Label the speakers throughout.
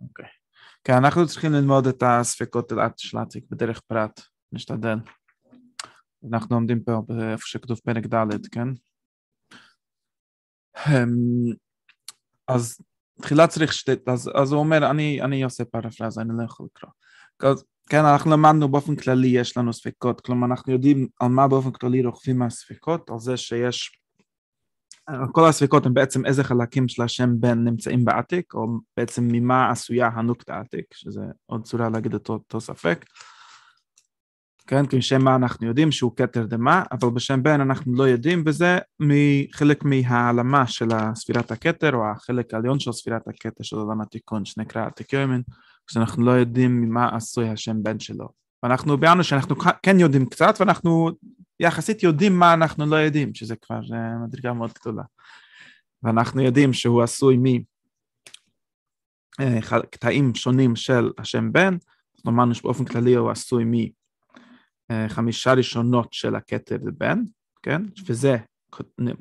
Speaker 1: אוקיי. כן, אנחנו צריכים ללמוד את הספקות של העתיק בדרך פרט, נשתדל. אנחנו עומדים פה איפה שכתוב פרק ד', כן? אמ, אז תחילה צריך שתי... אז, אז הוא אומר, אני, אני עושה פרפרזה, אני לא יכול לקרוא. אז, כן, אנחנו למדנו באופן כללי, יש לנו ספקות, כלומר אנחנו יודעים על מה באופן כללי רוכבים מהספקות, על זה שיש כל הספיקות הן בעצם איזה חלקים של השם בן נמצאים בעתיק, או בעצם ממה עשויה הנוקת העתיק, שזה עוד צורה להגיד אותו, אותו ספק. כן, כי בשם מה אנחנו יודעים שהוא כתר דמה, אבל בשם בן אנחנו לא יודעים, וזה חלק מהעלמה של ספירת הכתר, או החלק העליון של ספירת הכתר של עולם התיקון, שנקרא עתיק יומין, כשאנחנו לא יודעים ממה עשוי השם בן שלו. ואנחנו ביארנו שאנחנו כן יודעים קצת, ואנחנו יחסית יודעים מה אנחנו לא יודעים, שזה כבר אה, מדרגה מאוד גדולה. ואנחנו יודעים שהוא עשוי מקטעים אה, שונים של השם בן, אנחנו אמרנו שבאופן כללי הוא עשוי מחמישה אה, ראשונות של הכתר בן, כן? וזה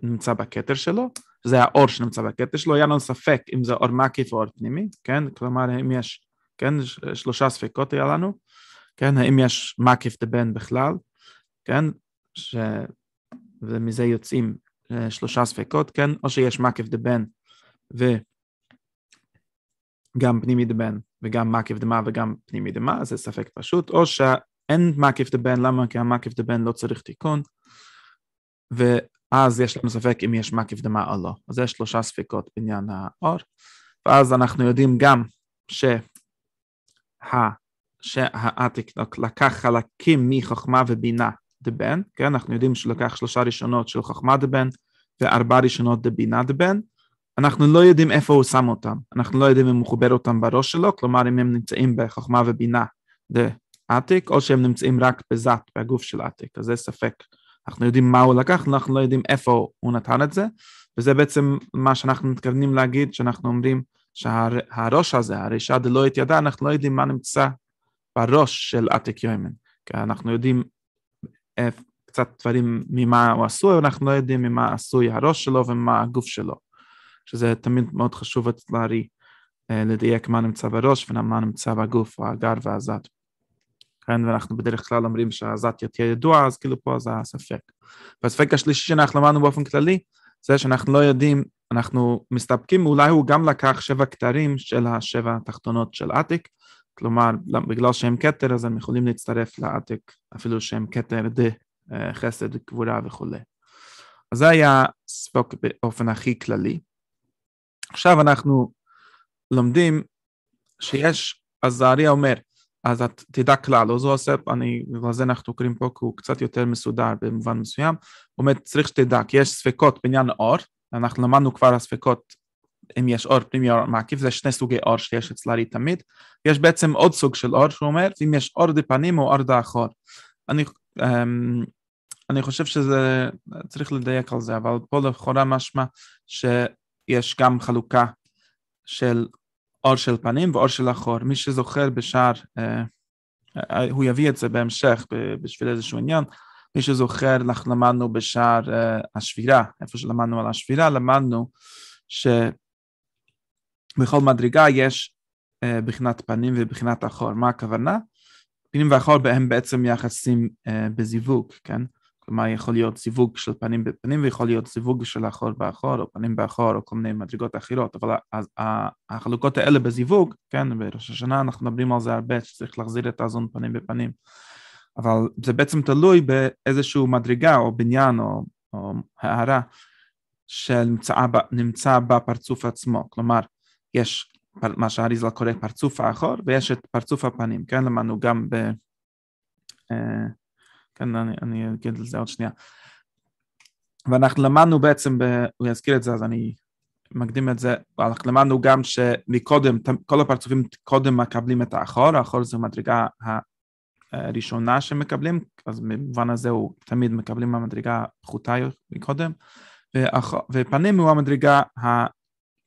Speaker 1: נמצא בכתר שלו, זה האור שנמצא בכתר שלו, היה לנו ספק אם זה אור מקיף או אור פנימי, כן? כלומר, אם יש, כן? שלושה ספקות היה לנו. כן? האם יש מקיף דה בן בכלל, כן? ש... ומזה יוצאים אה, שלושה ספקות, כן? או שיש מקיף דה בן וגם פנימי דה בן וגם מקיף דה מה וגם פנימי דה מה, זה ספק פשוט, או שאין מקיף דה בן, למה? כי המקיף דה בן לא צריך תיקון, ואז יש לנו ספק אם יש מקיף דמה או לא. אז יש שלושה ספקות בעניין האור, ואז אנחנו יודעים גם שה... שהעתיק לקח חלקים מחוכמה ובינה דבן, כן, אנחנו יודעים שהוא לקח שלושה ראשונות של חוכמה דבן וארבע ראשונות דבינה דבן, אנחנו לא יודעים איפה הוא שם אותם, אנחנו לא יודעים אם הוא חובר אותם בראש שלו, כלומר אם הם נמצאים בחוכמה ובינה דעתיק, או שהם נמצאים רק בזת, בגוף של עתיק, אז זה ספק. אנחנו יודעים מה הוא לקח, אנחנו לא יודעים איפה הוא נתן את זה, וזה בעצם מה שאנחנו מתכוונים להגיד, שאנחנו אומרים שהראש הזה, הרישה דלא התיידע, אנחנו לא יודעים מה נמצא בראש של עתיק יוימן, כי אנחנו יודעים אה, קצת דברים ממה הוא עשוי, אנחנו לא יודעים ממה עשוי הראש שלו ומה הגוף שלו, שזה תמיד מאוד חשוב לצערי אה, לדייק מה נמצא בראש ומה נמצא בגוף, או הגר והזת. כן, ואנחנו בדרך כלל אומרים שהזתיה יותר ידוע, אז כאילו פה זה הספק. והספק השלישי שאנחנו למדנו באופן כללי, זה שאנחנו לא יודעים, אנחנו מסתפקים, אולי הוא גם לקח שבע כתרים של השבע התחתונות של עתיק, כלומר, בגלל שהם כתר, אז הם יכולים להצטרף לעתק, אפילו שהם כתר דה, אה, חסד, גבורה וכולי. אז זה היה ספוק באופן הכי כללי. עכשיו אנחנו לומדים שיש, אז עזריה אומר, אז את תדע כלל, אז הוא עושה, אני, בגלל זה אנחנו קוראים פה, כי הוא קצת יותר מסודר במובן מסוים, הוא אומר, צריך שתדע, כי יש ספקות בעניין האור, אנחנו למדנו כבר הספקות אם יש אור פנימי או אור מעקיף, זה שני סוגי אור שיש אצל הארי תמיד. יש בעצם עוד סוג של אור שהוא אומר, אם יש אור דפנים או אור דאחור. אני, אמ, אני חושב שזה, צריך לדייק על זה, אבל פה לכאורה משמע שיש גם חלוקה של אור של פנים ואור של אחור. מי שזוכר בשער, אה, אה הוא יביא את זה בהמשך בשביל איזשהו עניין. מי שזוכר, אנחנו למדנו בשער אה, השבירה, איפה שלמדנו על השבירה, למדנו ש... בכל מדרגה יש uh, בחינת פנים ובחינת אחור. מה הכוונה? פנים ואחור הם בעצם יחסים uh, בזיווג, כן? כלומר, יכול להיות זיווג של פנים בפנים ויכול להיות זיווג של אחור באחור, או פנים באחור, או כל מיני מדרגות אחרות, אבל אז, החלוקות האלה בזיווג, כן, בראש השנה אנחנו מדברים על זה הרבה, שצריך להחזיר את האזון פנים בפנים. אבל זה בעצם תלוי באיזשהו מדרגה, או בניין, או, או הערה, שנמצא בפרצוף עצמו. כלומר, יש מה שהאריזל קורא פרצוף האחור, ויש את פרצוף הפנים, כן? למדנו גם ב... אה, כן, אני, אני אגיד לזה עוד שנייה. ואנחנו למדנו בעצם, ב... הוא יזכיר את זה, אז אני מקדים את זה, אנחנו למדנו גם שמקודם, כל הפרצופים קודם מקבלים את האחור, האחור זו המדרגה הראשונה שמקבלים, אז במובן הזה הוא תמיד מקבלים המדרגה הפחותה מקודם, ואח... ופנים הוא המדרגה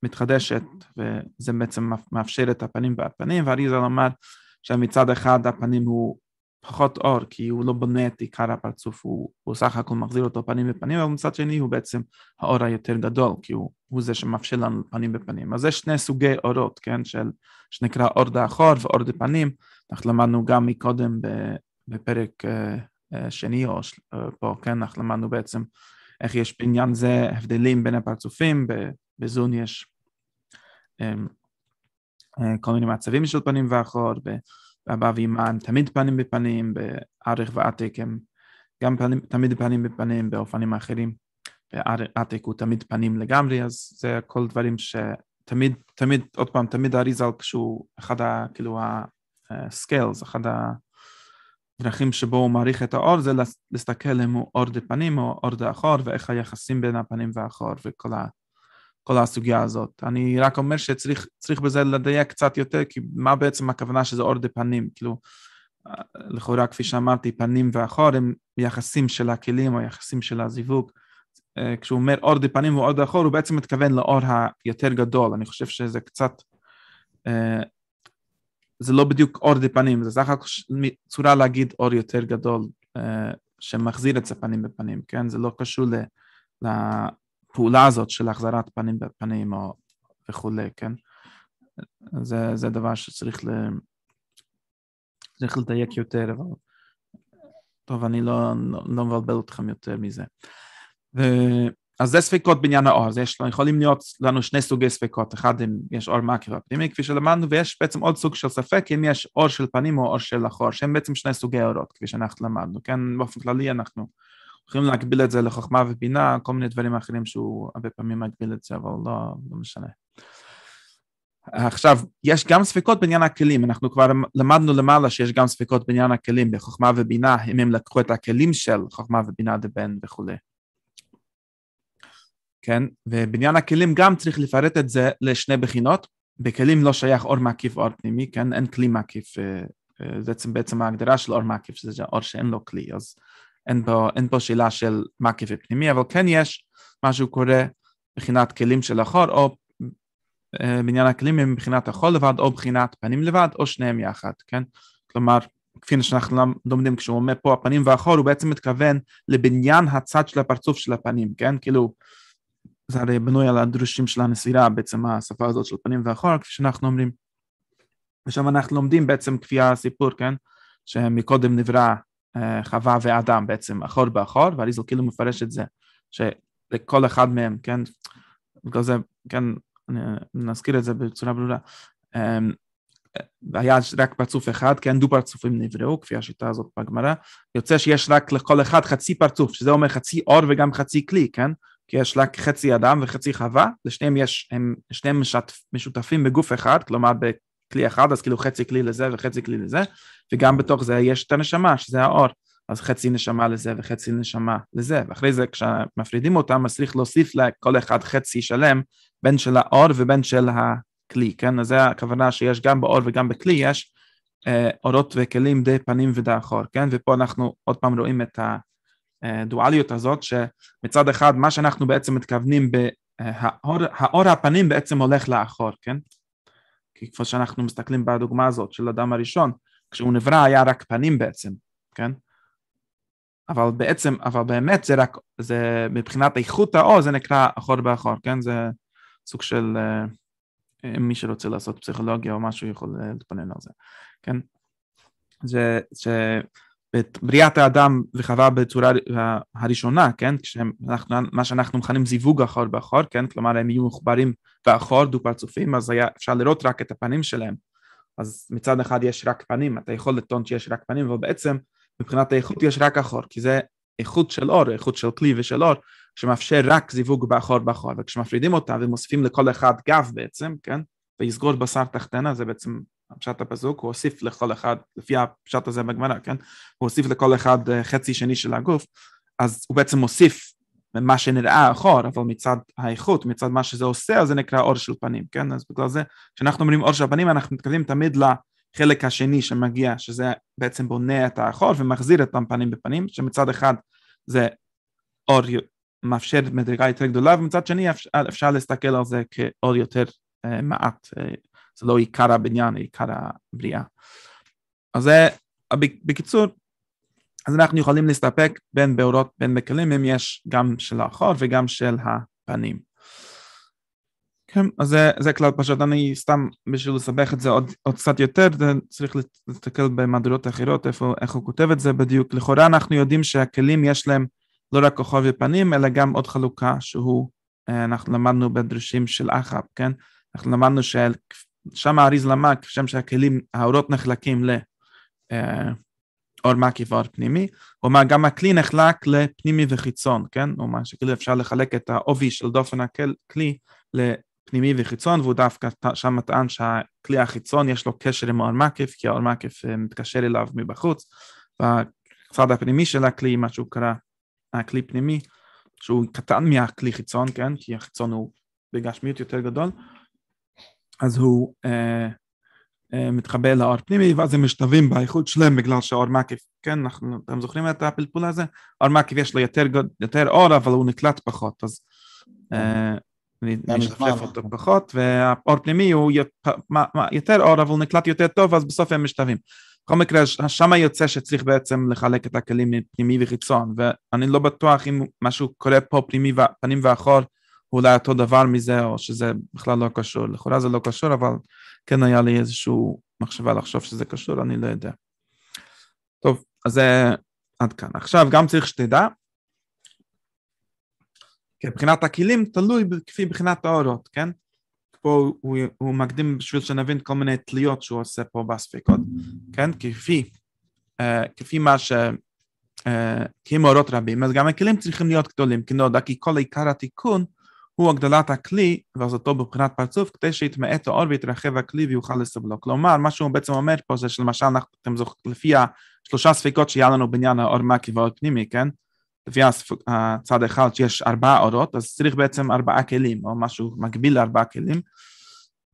Speaker 1: מתחדשת, וזה בעצם מאפשר את הפנים והפנים, ואריזה למד שמצד אחד הפנים הוא פחות אור, כי הוא לא בונה את עיקר הפרצוף, הוא, הוא סך הכל מחזיר אותו פנים בפנים, אבל מצד שני הוא בעצם האור היותר גדול, כי הוא, הוא זה שמאפשר לנו פנים בפנים. אז יש שני סוגי אורות, כן, של, שנקרא אור דאחור ואור דפנים, אנחנו למדנו גם מקודם בפרק אה, אה, שני או אה, פה, כן, אנחנו למדנו בעצם איך יש בעניין זה הבדלים בין הפרצופים בזון יש אמ, אה, כל מיני מצבים של פנים ואחור, באבא ואימן תמיד פנים בפנים, בארך ועתק הם גם פנים, תמיד פנים בפנים באופנים אחרים, ועתק הוא תמיד פנים לגמרי, אז זה כל דברים שתמיד, תמיד, עוד פעם, תמיד אריזל כשהוא אחד ה... כאילו ה הסקיילס, אה, אחד הדרכים שבו הוא מעריך את האור זה להסתכל אם הוא אור דה פנים או אור דה אחור ואיך היחסים בין הפנים והאחור וכל ה... כל הסוגיה הזאת. אני רק אומר שצריך בזה לדייק קצת יותר, כי מה בעצם הכוונה שזה אור דה פנים, כאילו, לכאורה, כפי שאמרתי, פנים ואחור הם יחסים של הכלים או יחסים של הזיווג. אה, כשהוא אומר אור דה פנים ואור דה אחור, הוא בעצם מתכוון לאור היותר גדול. אני חושב שזה קצת... אה, זה לא בדיוק אור דה פנים, זה סך הכל צורה להגיד אור יותר גדול אה, שמחזיר את זה פנים בפנים, כן? זה לא קשור ל... הפעולה הזאת של החזרת פנים בפנים או וכולי, כן? זה, זה דבר שצריך ל... צריך לדייק יותר, אבל... טוב, אני לא, לא לא מבלבל אתכם יותר מזה. ו... אז זה ספקות בעניין האור, זה יש, יכולים להיות לנו שני סוגי ספקות, אחד אם יש אור מקרי והפנימי, כפי שלמדנו, ויש בעצם עוד סוג של ספק אם יש אור של פנים או אור של אחור, שהם בעצם שני סוגי אורות, כפי שאנחנו למדנו, כן? באופן כללי אנחנו יכולים להקביל את זה לחוכמה ובינה, כל מיני דברים אחרים שהוא הרבה פעמים מגביל את זה, אבל לא, לא משנה. עכשיו, יש גם ספקות בעניין הכלים, אנחנו כבר למדנו למעלה שיש גם ספקות בעניין הכלים בחוכמה ובינה, אם הם לקחו את הכלים של חוכמה ובינה דבן וכולי. כן, ובעניין הכלים גם צריך לפרט את זה לשני בחינות, בכלים לא שייך אור מקיף או אור פנימי, כן, אין כלי מקיף, אה, אה, זה בעצם ההגדרה של אור מקיף, שזה אור שאין לו כלי, אז אין פה, אין פה שאלה של מה מכה פנימי, אבל כן יש מה שהוא קורא מבחינת כלים של החור, או אה, בעניין הכלים מבחינת החול לבד, או מבחינת פנים לבד, או שניהם יחד, כן? כלומר, כפי שאנחנו לומדים, כשהוא אומר פה הפנים והחור, הוא בעצם מתכוון לבניין הצד של הפרצוף של הפנים, כן? כאילו, זה הרי בנוי על הדרושים של הנסירה, בעצם השפה הזאת של פנים ואחור, כפי שאנחנו אומרים. ושם אנחנו לומדים בעצם כפי הסיפור, כן? שמקודם נברא אה, חווה ואדם בעצם, אחות באחות, ואריזל כאילו מפרש את זה, שלכל אחד מהם, כן, בגלל זה, כן, נזכיר את זה בצורה ברורה, אמ, היה רק פרצוף אחד, כן, דו פרצופים נבראו, כפי השיטה הזאת בגמרא, יוצא שיש רק לכל אחד חצי פרצוף, שזה אומר חצי אור וגם חצי כלי, כן? כי יש רק חצי אדם וחצי חווה, לשניהם יש, הם שניהם משותפים בגוף אחד, כלומר כלי אחד, אז כאילו חצי כלי לזה וחצי כלי לזה, וגם בתוך זה יש את הנשמה, שזה האור, אז חצי נשמה לזה וחצי נשמה לזה, ואחרי זה כשמפרידים אותם, אז צריך להוסיף לכל אחד חצי שלם, בין של האור ובין של הכלי, כן? אז זה הכוונה שיש גם באור וגם בכלי יש אה, אורות וכלים די פנים ודה אחור, כן? ופה אנחנו עוד פעם רואים את הדואליות הזאת, שמצד אחד מה שאנחנו בעצם מתכוונים ב... אה, האור, האור הפנים בעצם הולך לאחור, כן? כי כפי שאנחנו מסתכלים בדוגמה הזאת של אדם הראשון, כשהוא נברא היה רק פנים בעצם, כן? אבל בעצם, אבל באמת זה רק, זה מבחינת איכות האור זה נקרא אחור באחור, כן? זה סוג של, אה, מי שרוצה לעשות פסיכולוגיה או משהו יכול להתפנן על זה, כן? זה, זה את בריאת האדם וחווה בצורה הראשונה, כן? כשאנחנו, מה שאנחנו מכנים זיווג אחור באחור, כן? כלומר הם יהיו מחוברים באחור דו פרצופים, אז היה אפשר לראות רק את הפנים שלהם. אז מצד אחד יש רק פנים, אתה יכול לטעון שיש רק פנים, אבל בעצם מבחינת האיכות יש רק אחור, כי זה איכות של אור, איכות של כלי ושל אור, שמאפשר רק זיווג באחור באחור, וכשמפרידים אותה ומוסיפים לכל אחד גב בעצם, כן? ויסגור בשר תחתנה, זה בעצם פשט הפסוק, הוא הוסיף לכל אחד, לפי הפשט הזה בגמרא, כן? הוא הוסיף לכל אחד אה, חצי שני של הגוף, אז הוא בעצם מוסיף ממה שנראה אחור, אבל מצד האיכות, מצד מה שזה עושה, אז זה נקרא אור של פנים, כן? אז בגלל זה, כשאנחנו אומרים אור של פנים, אנחנו מתכוונים תמיד לחלק השני שמגיע, שזה בעצם בונה את האחור ומחזיר את הפנים בפנים, שמצד אחד זה אור מאפשר מדרגה יותר גדולה, ומצד שני אפשר, אפשר להסתכל על זה כאור יותר אה, מעט, אה, זה לא עיקר הבניין, זה עיקר הבריאה. אז זה, בקיצור, אז אנחנו יכולים להסתפק בין באורות בין בכלים אם יש גם של האחור וגם של הפנים. כן, אז זה, זה כלל פשוט, אני סתם בשביל לסבך את זה עוד, עוד קצת יותר, זה צריך להסתכל במהדורות אחרות איפה, איך הוא כותב את זה בדיוק. לכאורה אנחנו יודעים שהכלים יש להם לא רק כוכב ופנים, אלא גם עוד חלוקה שהוא, אה, אנחנו למדנו בדרושים של אחאב, כן? אנחנו למדנו שם האריז למק, שם שהכלים, האורות נחלקים לאור אה, מקי ואור פנימי, כלומר גם הכלי נחלק לפנימי וחיצון, כן? כלומר שכאילו אפשר לחלק את העובי של דופן הכלי לפנימי וחיצון, והוא דווקא שם טען שהכלי החיצון יש לו קשר עם אור מקיף, כי האור מקיף אה, מתקשר אליו מבחוץ, והצד הפנימי של הכלי, מה שהוא קרא, הכלי פנימי, שהוא קטן מהכלי חיצון, כן? כי החיצון הוא בגשמיות יותר גדול, אז הוא אה, אה, מתחבר לאור פנימי, ואז הם משתווים באיכות שלהם בגלל שהאור מקיף, כן, אנחנו, אתם זוכרים את הפלפול הזה? אור מקיף יש לו יותר, יותר אור, אבל הוא נקלט פחות, אז אה, נשתפף נכון. אותו פחות, והאור פנימי הוא יפ, מה, מה, יותר אור, אבל הוא נקלט יותר טוב, אז בסוף הם משתווים. בכל מקרה, שם יוצא שצריך בעצם לחלק את הכלים מפנימי וחיצון, ואני לא בטוח אם משהו קורה פה פנימי, פנים ואחור, אולי אותו דבר מזה, או שזה בכלל לא קשור. לכאורה זה לא קשור, אבל כן היה לי איזושהי מחשבה לחשוב שזה קשור, אני לא יודע. טוב, אז זה אה, עד כאן. עכשיו גם צריך שתדע, כן, מבחינת הכלים תלוי כפי מבחינת האורות, כן? פה הוא, הוא מקדים בשביל שנבין כל מיני תליות שהוא עושה פה בספיקות, כן? כפי, uh, כפי מה ש... Uh, כי אם אורות רבים, אז גם הכלים צריכים להיות גדולים, כי נודע כי כל עיקר התיקון הוא הגדלת הכלי והזאתו בבחינת פרצוף כדי שיתמעט האור ויתרחב הכלי ויוכל לסבלו. כלומר, מה שהוא בעצם אומר פה זה שלמשל, אתם זוכרים, לפי השלושה ספיקות שהיה לנו בעניין האור מקי והאור פנימי, כן? לפי הצד אחד שיש ארבעה אורות, אז צריך בעצם ארבעה כלים, או משהו מקביל לארבעה כלים.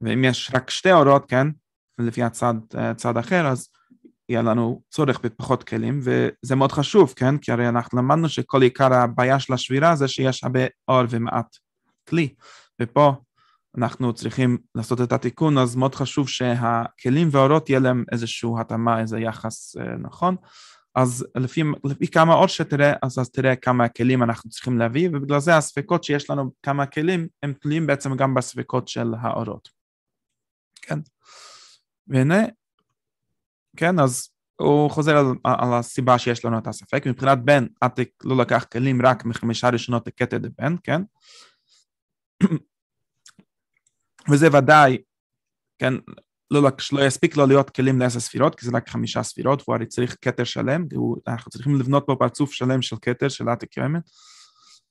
Speaker 1: ואם יש רק שתי אורות, כן, לפי הצד, צד אחר, אז יהיה לנו צורך בפחות כלים, וזה מאוד חשוב, כן? כי הרי אנחנו למדנו שכל עיקר הבעיה של השבירה זה שיש הרבה אור ומעט כלי, ופה אנחנו צריכים לעשות את התיקון, אז מאוד חשוב שהכלים והאורות יהיה להם איזושהי התאמה, איזה יחס אה, נכון. אז לפי, לפי כמה עוד שתראה, אז, אז תראה כמה כלים אנחנו צריכים להביא, ובגלל זה הספקות שיש לנו כמה כלים, הם תלויים בעצם גם בספקות של האורות. כן. והנה, כן, אז הוא חוזר על, על הסיבה שיש לנו את הספק. מבחינת בן, עתיק לא לקח כלים רק מחמישה ראשונות לקטע דבן, כן? וזה ודאי, כן, לא, לא יספיק לו להיות כלים לעשר ספירות, כי זה רק חמישה ספירות, והוא הרי צריך כתר שלם, הוא, אנחנו צריכים לבנות פה פרצוף שלם של כתר של עתק קיימת,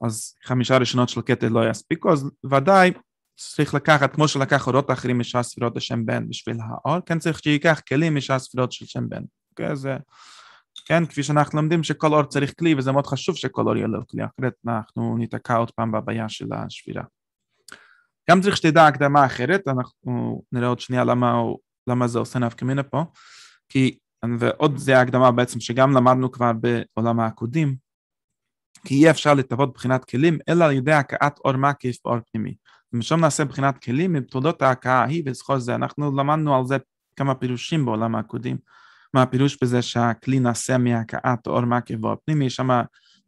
Speaker 1: אז חמישה ראשונות של כתר לא יספיקו, אז ודאי צריך לקחת, כמו שלקח אורות אחרים משעה ספירות לשם בן בשביל האור, כן צריך שייקח כלים משעה ספירות של שם בן, אוקיי? זה, כן, כפי שאנחנו לומדים שכל אור צריך כלי, וזה מאוד חשוב שכל אור יהיה לו כלי, אחרת אנחנו ניתקע עוד פעם בבעיה של השבירה. גם צריך שתדע הקדמה אחרת, אנחנו נראה עוד שנייה למה, למה זה עושה נפקא מינה פה, כי, ועוד זה ההקדמה בעצם שגם למדנו כבר בעולם העקודים, כי אי אפשר לטוות בחינת כלים, אלא על ידי הכאת אור מקיף ואור פנימי. ומשום נעשה בחינת כלים עם תולדות ההכאה ההיא וזכור זה. אנחנו למדנו על זה כמה פירושים בעולם העקודים. מה הפירוש בזה שהכלי נעשה מהכאת אור מקיף ואור פנימי, שם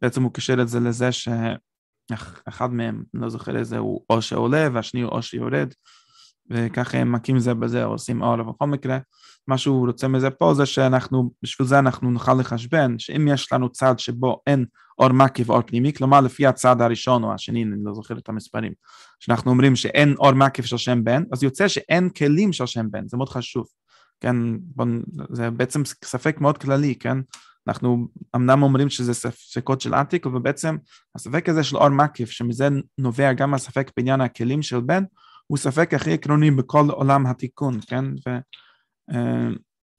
Speaker 1: בעצם הוא קשר את זה לזה ש... אחד מהם, אני לא זוכר איזה, הוא או שעולה והשני הוא או שיורד, וככה הם מכים זה בזה, או עושים אור, אבל בכל מקרה, מה שהוא רוצה מזה פה זה שאנחנו, בשביל זה אנחנו נוכל לחשבן, שאם יש לנו צד שבו אין אור מקי ואור פנימי, כלומר לפי הצד הראשון או השני, אני לא זוכר את המספרים, שאנחנו אומרים שאין אור מקי של שם בן, אז יוצא שאין כלים של שם בן, זה מאוד חשוב, כן, בוא, זה בעצם ספק מאוד כללי, כן, אנחנו אמנם אומרים שזה ספקות של עתיק, אבל בעצם הספק הזה של אור מקיף, שמזה נובע גם הספק בעניין הכלים של בן, הוא ספק הכי עקרוני בכל עולם התיקון, כן? ומי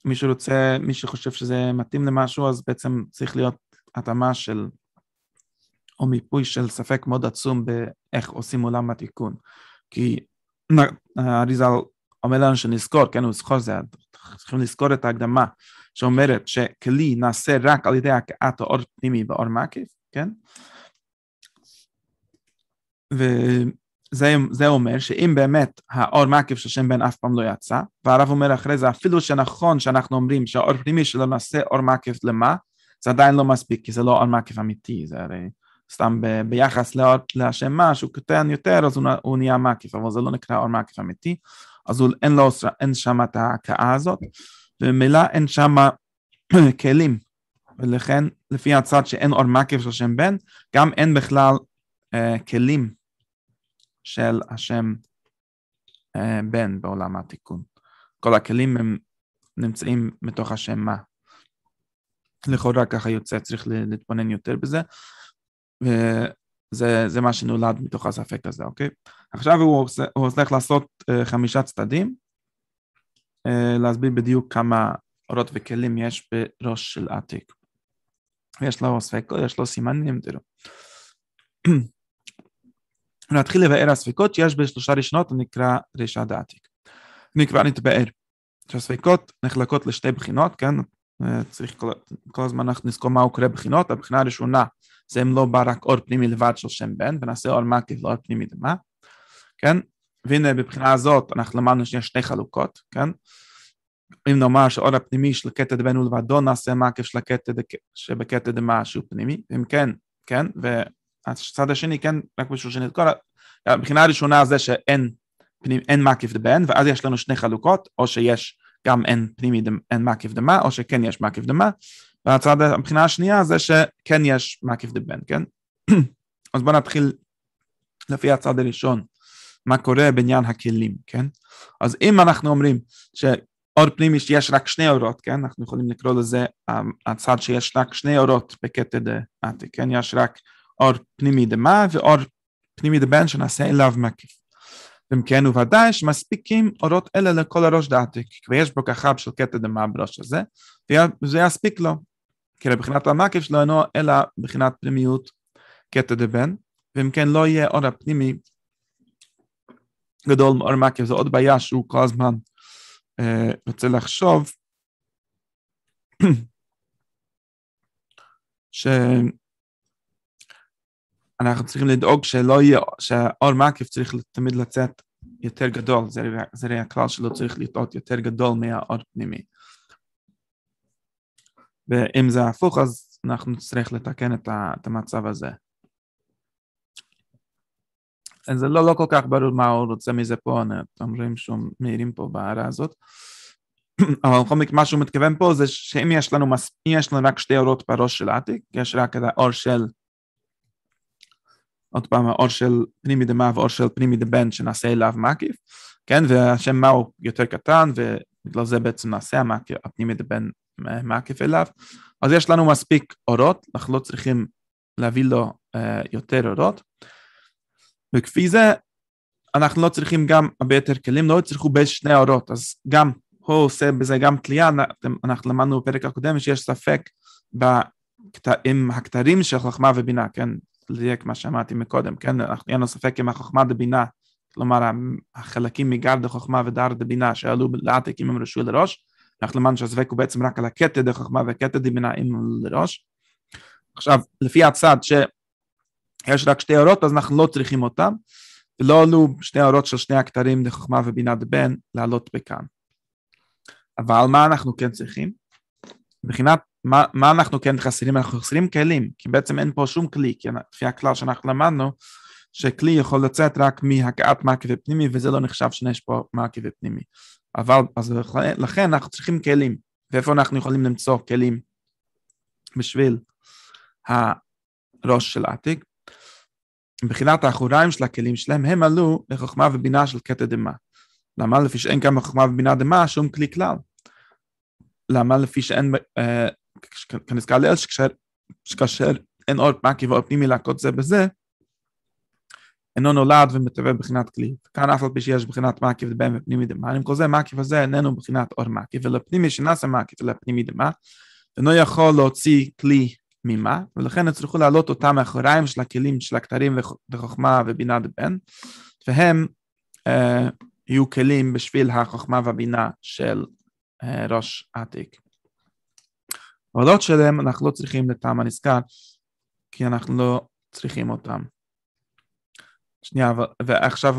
Speaker 1: אה, שרוצה, מי שחושב שזה מתאים למשהו, אז בעצם צריך להיות התאמה של, או מיפוי של ספק מאוד עצום באיך עושים עולם התיקון. כי אה, אריזל אומר לנו שנזכור, כן, הוא זכור זה, צריכים לזכור את ההקדמה. שאומרת שכלי נעשה רק על ידי הקעת האור פנימי באור מקיף, כן? וזה אומר שאם באמת האור מקיף של שם בן אף פעם לא יצא, והרב אומר אחרי זה, אפילו שנכון שאנחנו אומרים שהאור פנימי שלו נעשה אור מקיף למה, זה עדיין לא מספיק, כי זה לא אור מקיף אמיתי, זה הרי סתם ב, ביחס לאור, להשם מה, שהוא קטן יותר, אז הוא, הוא נהיה מקיף, אבל זה לא נקרא אור מקיף אמיתי, אז הוא, אין, לו, אין שם את ההכאה הזאת. וממילא אין שם כלים, ולכן לפי הצד שאין אור מקיף של שם בן, גם אין בכלל אה, כלים של השם אה, בן בעולם התיקון. כל הכלים הם נמצאים מתוך השם מה. לכאורה ככה יוצא, צריך להתבונן יותר בזה, וזה מה שנולד מתוך הספק הזה, אוקיי? עכשיו הוא הולך לעשות אה, חמישה צדדים, אה, להסביר בדיוק כמה אורות וכלים יש בראש של עתיק. יש לו ספקות, יש לו סימנים, תראו. נתחיל לבאר הספקות שיש בשלושה ראשונות נקרא רישה דעתיק. אני כבר נתבאר. שהספקות נחלקות לשתי בחינות, כן? אה, צריך כל, כל הזמן אנחנו נזכור מה הוא קורא בחינות. הבחינה הראשונה זה אם לא בא רק אור פנימי לבד של שם בן, ונעשה אור מקיף לאור פנימי דמה, כן? והנה מבחינה הזאת אנחנו למדנו שיש שתי חלוקות, כן? אם נאמר שהאור הפנימי של הקטע דבנו ולבדו נעשה מעקב של הקטע שבקטע דמה שהוא פנימי, אם כן, כן, והצד השני כן, רק בשביל כל ה... מבחינה הראשונה זה שאין פנימי, אין מעקב דבן, ואז יש לנו שני חלוקות, או שיש גם אין פנימי, אין מעקב דמה, או שכן יש מעקב דמה, והצד, מבחינה השנייה זה שכן יש מעקב דבן, כן? אז בואו נתחיל לפי הצד הראשון. מה קורה בעניין הכלים, כן? אז אם אנחנו אומרים שאור פנימי שיש רק שני אורות, כן? אנחנו יכולים לקרוא לזה אה, הצד שיש רק שני אורות בקטע דעתי, אה, כן? יש רק אור פנימי דמה ואור פנימי דבן שנעשה אליו מקיף. אם כן וודאי שמספיקים אורות אלה לכל הראש דעתי, כי כבר יש בו ככב של קטע דמה בראש הזה, וזה יספיק לו. כי לבחינת המקיף שלו אינו אלא בחינת פנימיות קטע דבן, ואם כן לא יהיה אור הפנימי גדול מאור מקף, זו עוד בעיה שהוא כל הזמן אה, רוצה לחשוב שאנחנו צריכים לדאוג שלא יהיה, שהאור מקף צריך תמיד לצאת יותר גדול, זה, הרי הכלל שלו צריך לטעות יותר גדול מהאור פנימי. ואם זה הפוך אז אנחנו נצטרך לתקן את המצב הזה. זה לא, לא כל כך ברור מה הוא רוצה מזה פה, אני אומרים שהם מעירים פה בהערה הזאת. אבל בכל מקרה מה שהוא מתכוון פה זה שאם יש לנו, מס... יש לנו רק שתי אורות בראש של עתיק, יש רק את האור של, עוד פעם, האור של פנימי דמה ואור של פנימי דבן שנעשה אליו מקיף, כן, והשם מה הוא יותר קטן ובגלל זה בעצם נעשה המקיף, הפנימי דבן אה, מקיף אליו, אז יש לנו מספיק אורות, אנחנו לא צריכים להביא לו uh, יותר אורות. וכפי זה אנחנו לא צריכים גם הרבה יותר כלים, לא יצטרכו בין שני האורות, אז גם הוא עושה בזה גם תלייה, אנחנו למדנו בפרק הקודם שיש ספק עם הכתרים של חוכמה ובינה, כן, לדייק מה שאמרתי מקודם, כן, אנחנו אין לנו ספק עם החוכמה דבינה, כלומר החלקים מגר דחוכמה ודר דבינה שעלו לעתק אם הם רשוי לראש, אנחנו למדנו שהספק הוא בעצם רק על הקטע דחוכמה והקטע דבינה אם לראש. עכשיו, לפי הצד ש... יש רק שתי אורות, אז אנחנו לא צריכים אותם. לא עלו שני אורות של שני הכתרים לחוכמה ובינת בן לעלות בכאן. אבל מה אנחנו כן צריכים? מבחינת מה, מה אנחנו כן חסרים? אנחנו חסרים כלים, כי בעצם אין פה שום כלי, כי לפי הכלל שאנחנו למדנו, שכלי יכול לצאת רק מהגעת מעקב פנימי, וזה לא נחשב שיש פה מעקב פנימי. אבל, אז לכן אנחנו צריכים כלים, ואיפה אנחנו יכולים למצוא כלים בשביל הראש של עתיק? מבחינת האחוריים של הכלים שלהם, הם עלו לחוכמה ובינה של קטע דמה. למה? לפי שאין כאן חוכמה ובינה דמה שום כלי כלל. למה? לפי שאין, אה, כנזכר לאל, שכאשר אין אור פקי ואור פנימי להכות זה בזה, אינו נולד ומתווה בחינת כלי. כאן אף על פי שיש בחינת מקיף דבן ופנימי דמה, עם כל זה מקיף הזה איננו בחינת אור מקיף, ולפנימי פנימי שנעשה מקיף אלא פנימי דמה, אינו יכול להוציא כלי ממה, ולכן הצליחו להעלות אותם מאחוריים של הכלים של הכתרים וחוכמה ובינה דבן, והם אה, יהיו כלים בשביל החוכמה והבינה של אה, ראש עתיק. העולות שלהם אנחנו לא צריכים לטעם הנזכר, כי אנחנו לא צריכים אותם. שנייה, ועכשיו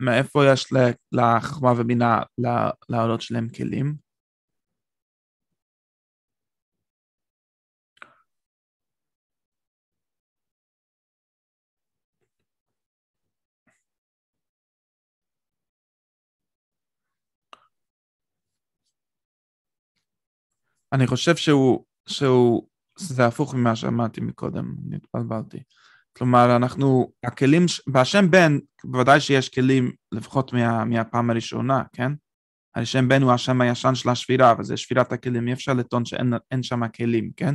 Speaker 1: מאיפה יש לחוכמה ובינה להעלות שלהם כלים? אני חושב שהוא, שהוא, זה הפוך ממה שאמרתי מקודם, אני התבלבלתי. כלומר, אנחנו, הכלים, בהשם בן, בוודאי שיש כלים, לפחות מה, מהפעם הראשונה, כן? השם בן הוא השם הישן של השבירה, אבל זה שבירת הכלים, אי אפשר לטעון שאין שם כלים, כן?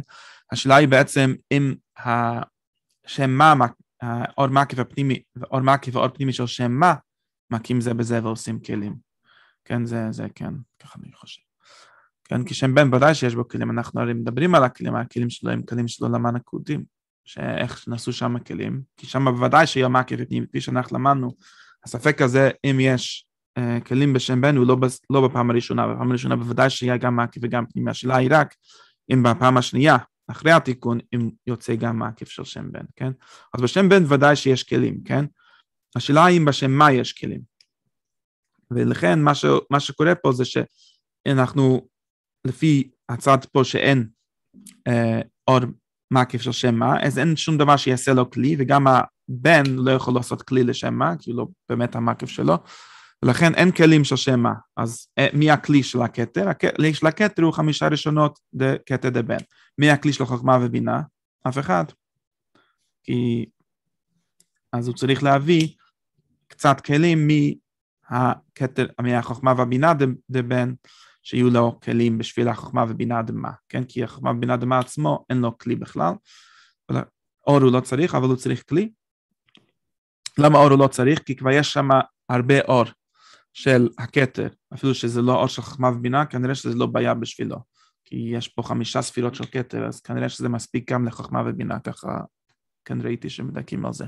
Speaker 1: השאלה היא בעצם אם השם מה, האור מקי והפנימי, אור מקי ואור פנימי של שם מה, מכים זה בזה ועושים כלים. כן, זה, זה כן, ככה אני חושב. כן? כי שם בן ודאי שיש בו כלים, אנחנו הרי מדברים על הכלים, הכלים שלו הם כלים שלו למען הכודים, שאיך נעשו שם הכלים, כי שם בוודאי שיהיה מקף פנים, כפי שאנחנו למדנו, הספק הזה, אם יש אה, כלים בשם בן, הוא לא, לא בפעם הראשונה, בפעם הראשונה בוודאי שיהיה גם מקף וגם פנימי, השאלה היא רק אם בפעם השנייה, אחרי התיקון, אם יוצא גם מעקב של שם בן, כן? אז בשם בן ודאי שיש כלים, כן? השאלה היא אם בשם מה יש כלים. ולכן מה, ש, מה שקורה פה זה שאנחנו לפי הצד פה שאין אה, אור מקיף של שם מה, אז אין שום דבר שיעשה לו כלי, וגם הבן לא יכול לעשות כלי לשם מה, כי הוא לא באמת המקיף שלו, ולכן אין כלים של שם מה. אז אה, מי הכלי של הכתר? הכלי של הכתר הוא חמישה ראשונות דכתר דבן. מי הכלי של חוכמה ובינה? אף אחד. כי אז הוא צריך להביא קצת כלים מהכתר, מהחוכמה והבינה דבן. שיהיו לו כלים בשביל החוכמה ובינה אדמה, כן? כי החוכמה ובינה אדמה עצמו אין לו כלי בכלל. אור הוא לא צריך, אבל הוא צריך כלי. למה אור הוא לא צריך? כי כבר יש שם הרבה אור של הכתר, אפילו שזה לא אור של חכמה ובינה, כנראה שזה לא בעיה בשבילו. כי יש פה חמישה ספירות של כתר, אז כנראה שזה מספיק גם לחכמה ובינה, ככה כן ראיתי שמדקים על זה.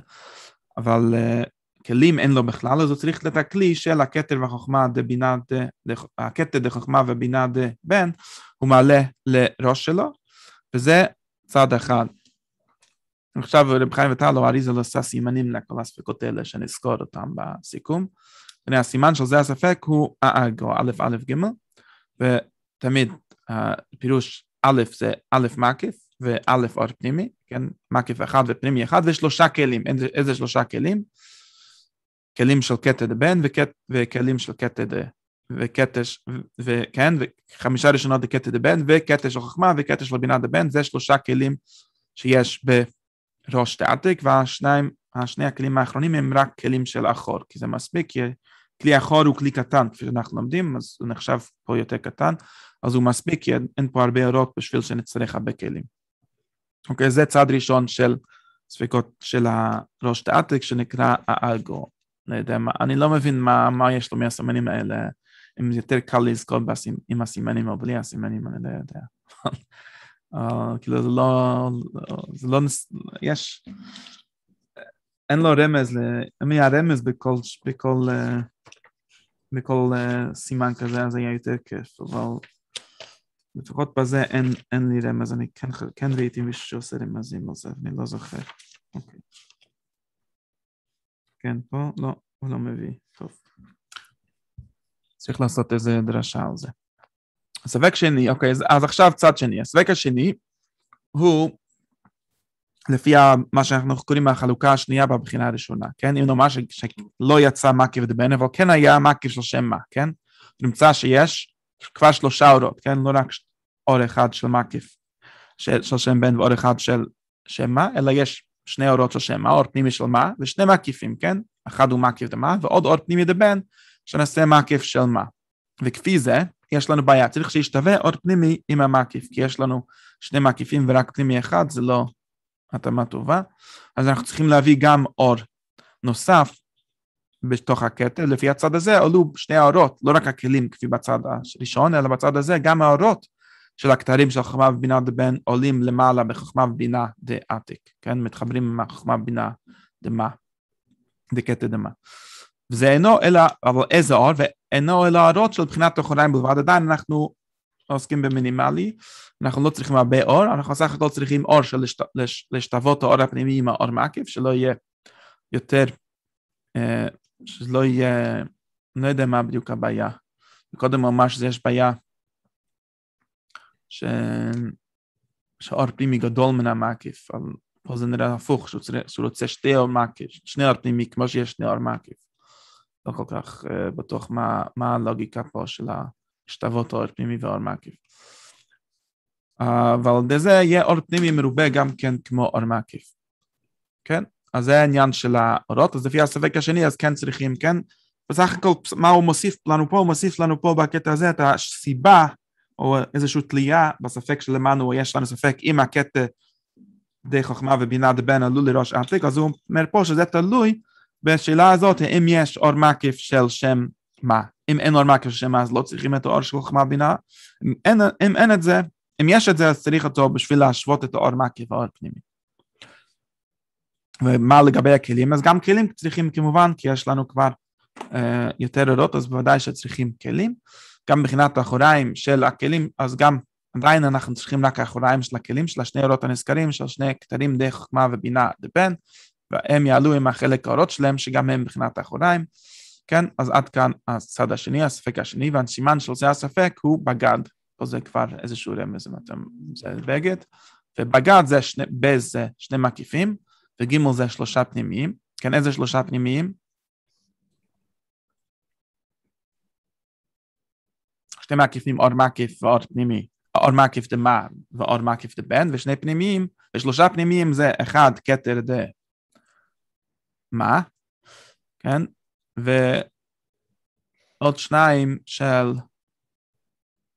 Speaker 1: אבל אה, כלים אין לו בכלל, אז הוא צריך את הכלי של הכתר והחוכמה דבינה ד... הכתר דחוכמה ובינה דבן, הוא מעלה לראש שלו, וזה צד אחד. עכשיו רב חיים וטלו, אריזל לא עושה סימנים לכל הספקות האלה שנזכור אותם בסיכום. הנה הסימן של זה הספק הוא האג או א' א' ג', ותמיד הפירוש אה, א' זה א' מקיף וא' אור פנימי, כן, מקיף אחד ופנימי אחד, ושלושה כלים, איזה שלושה כלים? כלים של קטד בן וקט, וכלים של קטד וקטש, וכן, וחמישה ראשונות לקטד בן וקטש לחוכמה וקטש לבינה דבן, זה שלושה כלים שיש בראש תעתיק, והשניים, השני הכלים האחרונים הם רק כלים של אחור, כי זה מספיק, כי כלי אחור הוא כלי קטן, כפי שאנחנו לומדים, אז הוא נחשב פה יותר קטן, אז הוא מספיק, כי אין פה הרבה אורות בשביל שנצטרך הרבה כלים. אוקיי, זה צד ראשון של ספיקות של הראש תעתיק, שנקרא האלגו. לא יודע מה, אני לא מבין מה, מה יש לו מהסימנים האלה, אם יותר קל לזכות בסימ, עם הסימנים או בלי הסימנים, אני לא יודע. אה, כאילו זה לא, זה לא, יש, אין לו רמז, אם היה רמז בכל, בכל, אה, בכל אה, סימן כזה, אז היה יותר כיף, אבל לפחות בזה אין, אין לי רמז, אני כן, כן ראיתי מישהו שעושה רמזים על זה, אני לא זוכר. אוקיי. כן, פה לא, הוא לא מביא, טוב. צריך לעשות איזה דרשה על זה. הספק שני, אוקיי, אז, עכשיו צד שני. הספק השני הוא לפי מה שאנחנו קוראים החלוקה השנייה בבחינה הראשונה, כן? אם נאמר ש, שלא יצא מקיף דבן, אבל כן היה מקיף של שם מה, כן? נמצא שיש כבר שלושה אורות, כן? לא רק אור אחד של מקיף של, של שם בן ואור אחד של שם מה, אלא יש שני אורות של שם, האור פנימי של מה, ושני מקיפים, כן? אחד הוא מקיף דמה, ועוד אור פנימי דבן, שנעשה מקיף של מה. וכפי זה, יש לנו בעיה, צריך שישתווה אור פנימי עם המקיף, כי יש לנו שני מקיפים ורק פנימי אחד, זה לא התאמה טובה. אז אנחנו צריכים להביא גם אור נוסף בתוך הכתר, לפי הצד הזה עלו שני האורות, לא רק הכלים כפי בצד הראשון, אלא בצד הזה גם האורות של הכתרים של חכמה ובינה דבן עולים למעלה בחכמה ובינה דעתיק, כן? מתחברים עם החכמה ובינה דמה, דקטע דמה. וזה אינו אלא, אבל איזה אור, ואינו אלא אורות של בחינת תוכניים בלבד. עדיין אנחנו עוסקים במינימלי, אנחנו לא צריכים הרבה אור, אנחנו סך הכל צריכים אור של לשת, לש, להשתוות האור הפנימי עם האור מעקיף, שלא יהיה יותר, אה, שלא יהיה, אני לא יודע מה בדיוק הבעיה. קודם אמר שיש בעיה ש... שהאור פנימי גדול מן המקיף, אבל פה זה נראה הפוך, שהוא, צריך, שהוא רוצה שתי אור מקיף, שני אור פנימי כמו שיש שני אור מקיף. לא כל כך uh, בטוח מה, מה הלוגיקה פה של השתוות אור פנימי ואור מקיף. Uh, ועל ידי זה יהיה אור פנימי מרובה גם כן כמו אור מקיף. כן? אז זה העניין של האורות, אז לפי הספק השני אז כן צריכים, כן? בסך הכל מה הוא מוסיף לנו פה? הוא מוסיף לנו פה בקטע הזה את הסיבה או איזושהי תלייה בספק שלמנו יש לנו ספק אם הקטע די חוכמה ובינה דבן עלול לראש עתיק, אז הוא אומר פה שזה תלוי בשאלה הזאת אם יש אור מקיף של שם מה. אם אין אור מקיף של שם מה אז לא צריכים את האור של חוכמה בינה, אם אין, אם אין את זה, אם יש את זה אז צריך אותו בשביל להשוות את האור מקיף והאור פנימי. ומה לגבי הכלים? אז גם כלים צריכים כמובן, כי יש לנו כבר אה, יותר אורות, אז בוודאי שצריכים כלים. גם מבחינת האחוריים של הכלים, אז גם עדיין אנחנו צריכים רק האחוריים של הכלים, של השני אורות הנזכרים, של שני כתרים די חוכמה ובינה דבן, והם יעלו עם החלק האורות שלהם, שגם הם מבחינת האחוריים. כן, אז עד כאן הצד השני, הספק השני, והסימן של זה הספק הוא בגד, פה זה כבר איזשהו רמז, אם אתם, זה בגד, ובגד זה שני, בז זה שני מקיפים, וגימל זה שלושה פנימיים, כן, איזה שלושה פנימיים? שתי מעקיפים, עוד מעקיף ועוד פנימי. עוד מעקיף דה דמר ועוד מעקיף דה בן, ושני פנימיים, ושלושה פנימיים זה אחד כתר דה מה? כן? ועוד שניים של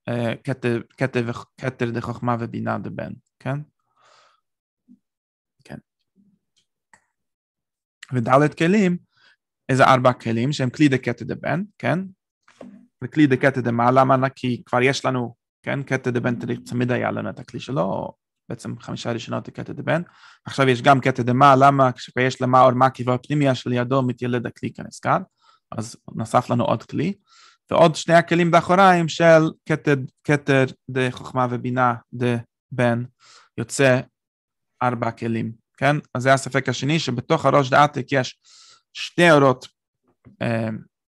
Speaker 1: אה, כתר, כתר, כתר דחוכמה ובינה בן, כן? כן. ודלת כלים, איזה ארבע כלים שהם כלי דה כתר דה בן, כן? כלי דה מעלה מנה כי כבר יש לנו, כן, קטע דה בן תליך, תמיד היה לנו את הכלי שלו, או בעצם חמישה ראשונות לקטע דה בן, עכשיו יש גם קטע דה מעלה מנה, כשכבר יש למה או מה קיבה פנימיה שלידו מתיילד הכלי כנזכר, אז נוסף לנו עוד כלי, ועוד שני הכלים באחוריים של כתר, דה חוכמה ובינה דה בן, יוצא ארבע כלים, כן? אז זה הספק השני, שבתוך הראש דה עתק יש שתי אורות אה,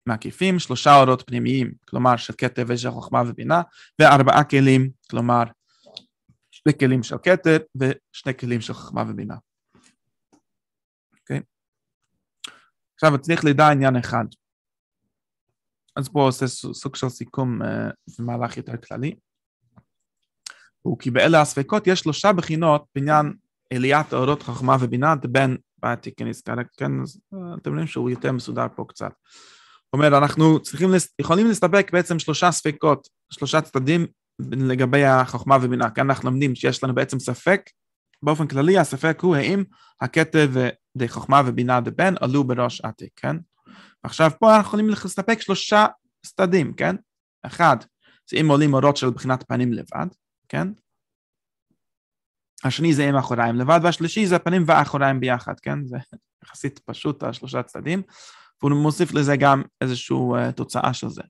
Speaker 1: מקיפים, שלושה אורות פנימיים, כלומר של כתר ושל חוכמה ובינה, וארבעה כלים, כלומר שני כלים של כתר ושני כלים של חוכמה ובינה. Okay. אוקיי? עכשיו צריך לדע עניין אחד. אז פה עושה סוג של סיכום אה, במהלך יותר כללי. הוא כי באלה הספקות יש שלושה בחינות בעניין עליית אורות חוכמה ובינה, בין בעתיק, כן, כן אה, אתם יודעים שהוא יותר מסודר פה קצת. אומר, אנחנו צריכים, יכולים להסתפק בעצם שלושה ספקות, שלושה צדדים לגבי החוכמה ובינה. כאן אנחנו לומדים שיש לנו בעצם ספק, באופן כללי הספק הוא האם הכתב די חוכמה ובינה דה בן עלו בראש עתיק, כן? עכשיו פה אנחנו יכולים להסתפק שלושה צדדים, כן? אחד, זה אם עולים אורות של בחינת פנים לבד, כן? השני זה עם אחוריים לבד, והשלישי זה פנים ואחוריים ביחד, כן? זה יחסית פשוט, השלושה צדדים. והוא מוסיף לזה גם איזושהי uh, אה, תוצאה של זה.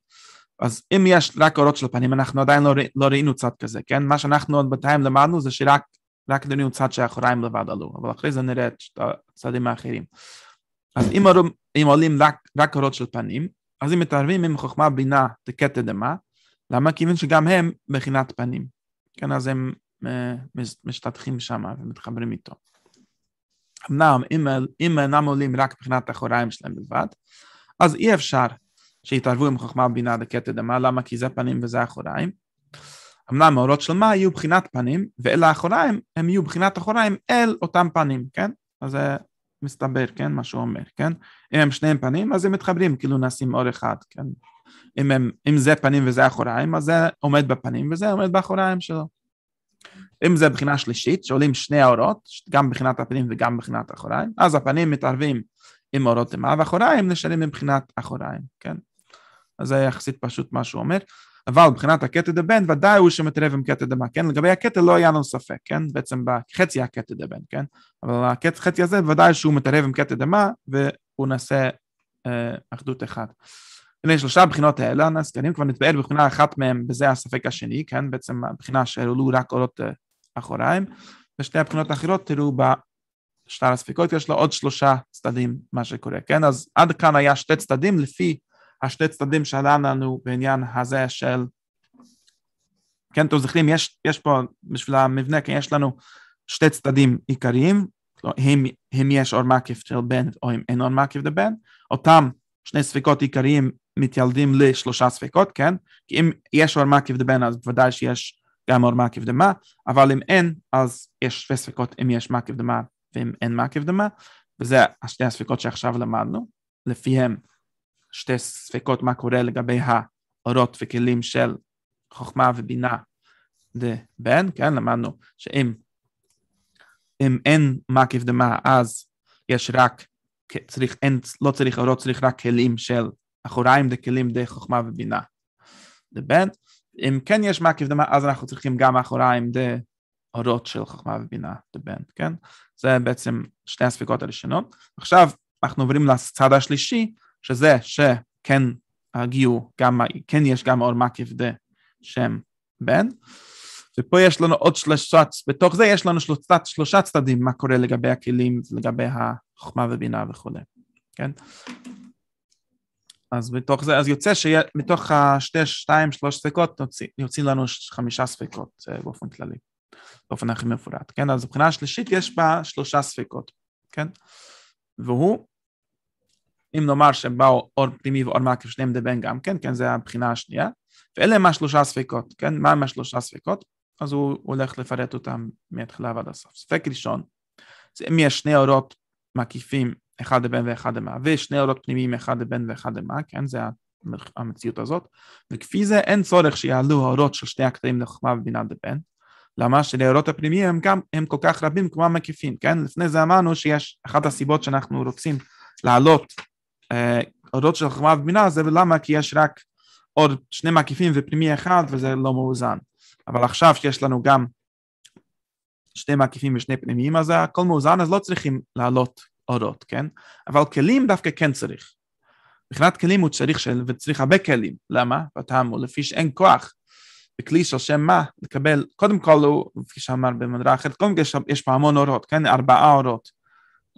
Speaker 1: אז אם יש רק אורות של פנים, אנחנו עדיין לא, לא ראינו צד כזה, כן? מה שאנחנו עוד בינתיים למדנו זה שרק רק ראינו צד שהאחוריים לבד עלו, אבל אחרי זה נראה את הצדדים האחרים. אז אם, עור, אם עולים רק, רק אורות של פנים, אז אם מתערבים עם חוכמה, בינה, דקטה דמה, למה? כיוון שגם הם בחינת פנים. כן, אז הם uh, אה, משתתחים שם ומתחברים איתו. אמנם אם אם אינם עולים רק מבחינת האחוריים שלהם בלבד, אז אי אפשר שיתערבו עם חוכמה בינה דקטע דמה, למה? כי זה פנים וזה אחוריים. אמנם האורות של מה יהיו בחינת פנים, ואלה האחוריים הם יהיו בחינת אחוריים אל אותם פנים, כן? אז זה מסתבר, כן? מה שהוא אומר, כן? אם הם שניהם פנים, אז הם מתחברים, כאילו נעשים אור אחד, כן? אם, הם, אם זה פנים וזה אחוריים, אז זה עומד בפנים וזה עומד באחוריים שלו. אם זה בחינה שלישית, שעולים שני האורות, גם בחינת הפנים וגם בחינת אחוריים, אז הפנים מתערבים עם אורות למה, ואחוריים נשארים מבחינת אחוריים, כן? אז זה יחסית פשוט מה שהוא אומר. אבל מבחינת הקטע דה בן, ודאי הוא שמתערב עם קטע דה מה, כן? לגבי הקטע לא היה לנו ספק, כן? בעצם בחצי הקטע דה בן, כן? אבל החצי הזה ודאי שהוא מתערב עם קטע דה מה, והוא נעשה אה, אחדות אחת. אה, הנה שלושה הבחינות האלה, הסגנים כבר נתבעל בבחינה אחת מהם, בזה הספק השני, כן, בעצם הבחינה שהעלו רק עולות אה, אחוריים, ושתי הבחינות האחרות תראו בשטר הספיקות, יש לו עוד שלושה צדדים, מה שקורה, כן, אז עד כאן היה שתי צדדים, לפי השתי צדדים שעלה לנו בעניין הזה של, כן, אתם זוכרים, יש, יש פה, בשביל המבנה, כן, יש לנו שתי צדדים עיקריים, אם, לא, יש אור מקיף של בן או אם אין אור מקיף לבן, אותם שני ספקות עיקריים מתיילדים לשלושה ספקות, כן? כי אם יש עורמה כבדה בן, אז בוודאי שיש גם עורמה כבדה מה, אבל אם אין, אז יש שתי ספקות אם יש מה כבדה מה ואם אין מה כבדה מה, וזה השתי הספקות שעכשיו למדנו, לפיהם שתי ספקות מה קורה לגבי האורות וכלים של חוכמה ובינה לבן, כן? למדנו שאם אם אין מקיף דמה, אז יש רק צריך, אין, לא צריך אורות, לא צריך רק כלים של אחוריים דכלים די חוכמה ובינה. לבין, אם כן יש מעקב דמה, אז אנחנו צריכים גם אחוריים די אורות של חוכמה ובינה, לבין, כן? זה בעצם שתי הספיקות הראשונות. עכשיו אנחנו עוברים לצד השלישי, שזה שכן הגיעו, גם, כן יש גם אור מעקב דה שם בן. ופה יש לנו עוד שלושה, בתוך זה יש לנו שלושה, שלושה צדדים, מה קורה לגבי הכלים, לגבי החוכמה ובינה וכולי, כן? אז בתוך זה, אז יוצא שמתוך השתי, שתיים, שלוש ספקות, יוצאים לנו חמישה ספקות אה, באופן כללי, באופן הכי מפורט, כן? אז מבחינה השלישית יש בה שלושה ספקות, כן? והוא, אם נאמר שבאו אור פנימי ואור מקף, שניהם דבן גם כן, כן, זה הבחינה השנייה, ואלה הם השלושה ספקות, כן? מה הם השלושה ספקות? אז הוא הולך לפרט אותם מהתחלה ועד הסוף. ספק ראשון, זה אם יש שני אורות מקיפים, אחד לבן ואחד למה, ושני אורות פנימיים, אחד לבן ואחד למה, כן, זה המציאות הזאת, וכפי זה אין צורך שיעלו האורות של שני הקטעים לחוכמה ובינה לבן, למה שלאורות הפנימיים הם גם, הם כל כך רבים כמו המקיפים, כן? לפני זה אמרנו שיש, אחת הסיבות שאנחנו רוצים להעלות אה, אורות של חוכמה ובינה זה למה כי יש רק עוד שני מקיפים ופנימי אחד וזה לא מאוזן. אבל עכשיו שיש לנו גם שני מקיפים ושני פנימיים, אז הכל מאוזן, אז לא צריכים לעלות אורות, כן? אבל כלים דווקא כן צריך. מבחינת כלים הוא צריך, של, וצריך הרבה כלים, למה? בטעם לפי שאין כוח בכלי של שם מה לקבל, קודם כל הוא, כפי שאמר במדרה אחרת, קודם כל יש פה המון אורות, כן? ארבעה אורות.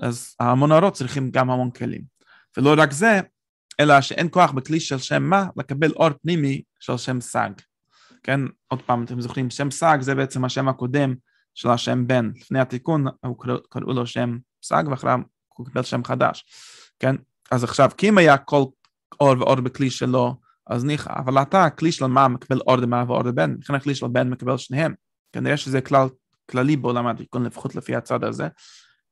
Speaker 1: אז המון אורות צריכים גם המון כלים. ולא רק זה, אלא שאין כוח בכלי של שם מה לקבל אור פנימי של שם סג. כן, עוד פעם, אתם זוכרים, שם סאג זה בעצם השם הקודם של השם בן. לפני התיקון הוא קרא, קראו לו שם סאג, ואחריו הוא קיבל שם חדש, כן? אז עכשיו, כי אם היה כל אור ואור בכלי שלו, אז ניחא, אבל אתה, הכלי של מה מקבל אור דמה ואור דבן, לכן הכלי של בן מקבל שניהם. כנראה שזה כלל כללי בעולם התיקון, לפחות לפי הצד הזה.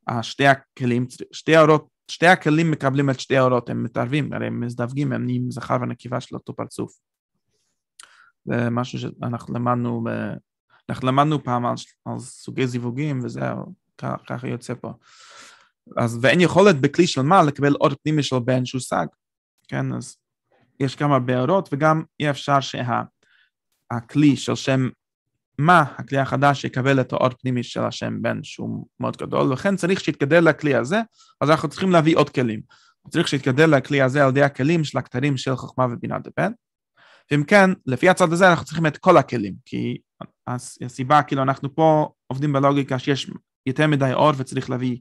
Speaker 1: אה, שתי הכלים, שתי האורות, שתי הכלים מקבלים את שתי האורות, הם מתערבים, הרי הם מזדווגים, הם נהיים זכר ונקיבה של אותו פרצוף. זה משהו שאנחנו למדנו, ב... אנחנו למדנו פעם על, על סוגי זיווגים וזהו, ככה יוצא פה. אז ואין יכולת בכלי של מה לקבל עוד פנימי של בן שהוא סג, כן? אז יש כמה בעיות וגם אי אפשר שהכלי שה, של שם מה, הכלי החדש יקבל את האות פנימי של השם בן שהוא מאוד גדול, לכן צריך שיתגדל לכלי הזה, אז אנחנו צריכים להביא עוד כלים. צריך שיתגדל לכלי הזה על ידי הכלים של הכתרים של חוכמה ובינת הבן, ואם כן, לפי הצד הזה אנחנו צריכים את כל הכלים, כי הסיבה, כאילו, אנחנו פה עובדים בלוגיקה שיש יותר מדי אור וצריך להביא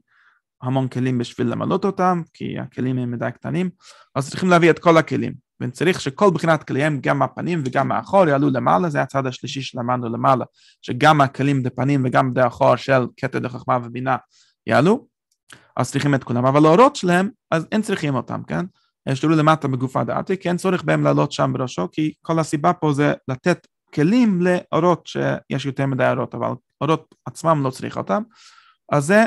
Speaker 1: המון כלים בשביל למלות אותם, כי הכלים הם מדי קטנים, אז צריכים להביא את כל הכלים. וצריך שכל בחינת כליהם, גם הפנים וגם האחור, יעלו למעלה, זה הצד השלישי שלמדנו למעלה, שגם הכלים דפנים וגם אחור של קטע דחכמה ובינה יעלו, אז צריכים את כולם, אבל האורות שלהם, אז אין צריכים אותם, כן? שתראו למטה בגוף הדעתי, כי אין צורך בהם לעלות שם בראשו, כי כל הסיבה פה זה לתת כלים לאורות שיש יותר מדי אורות, אבל אורות עצמם לא צריך אותם. אז זה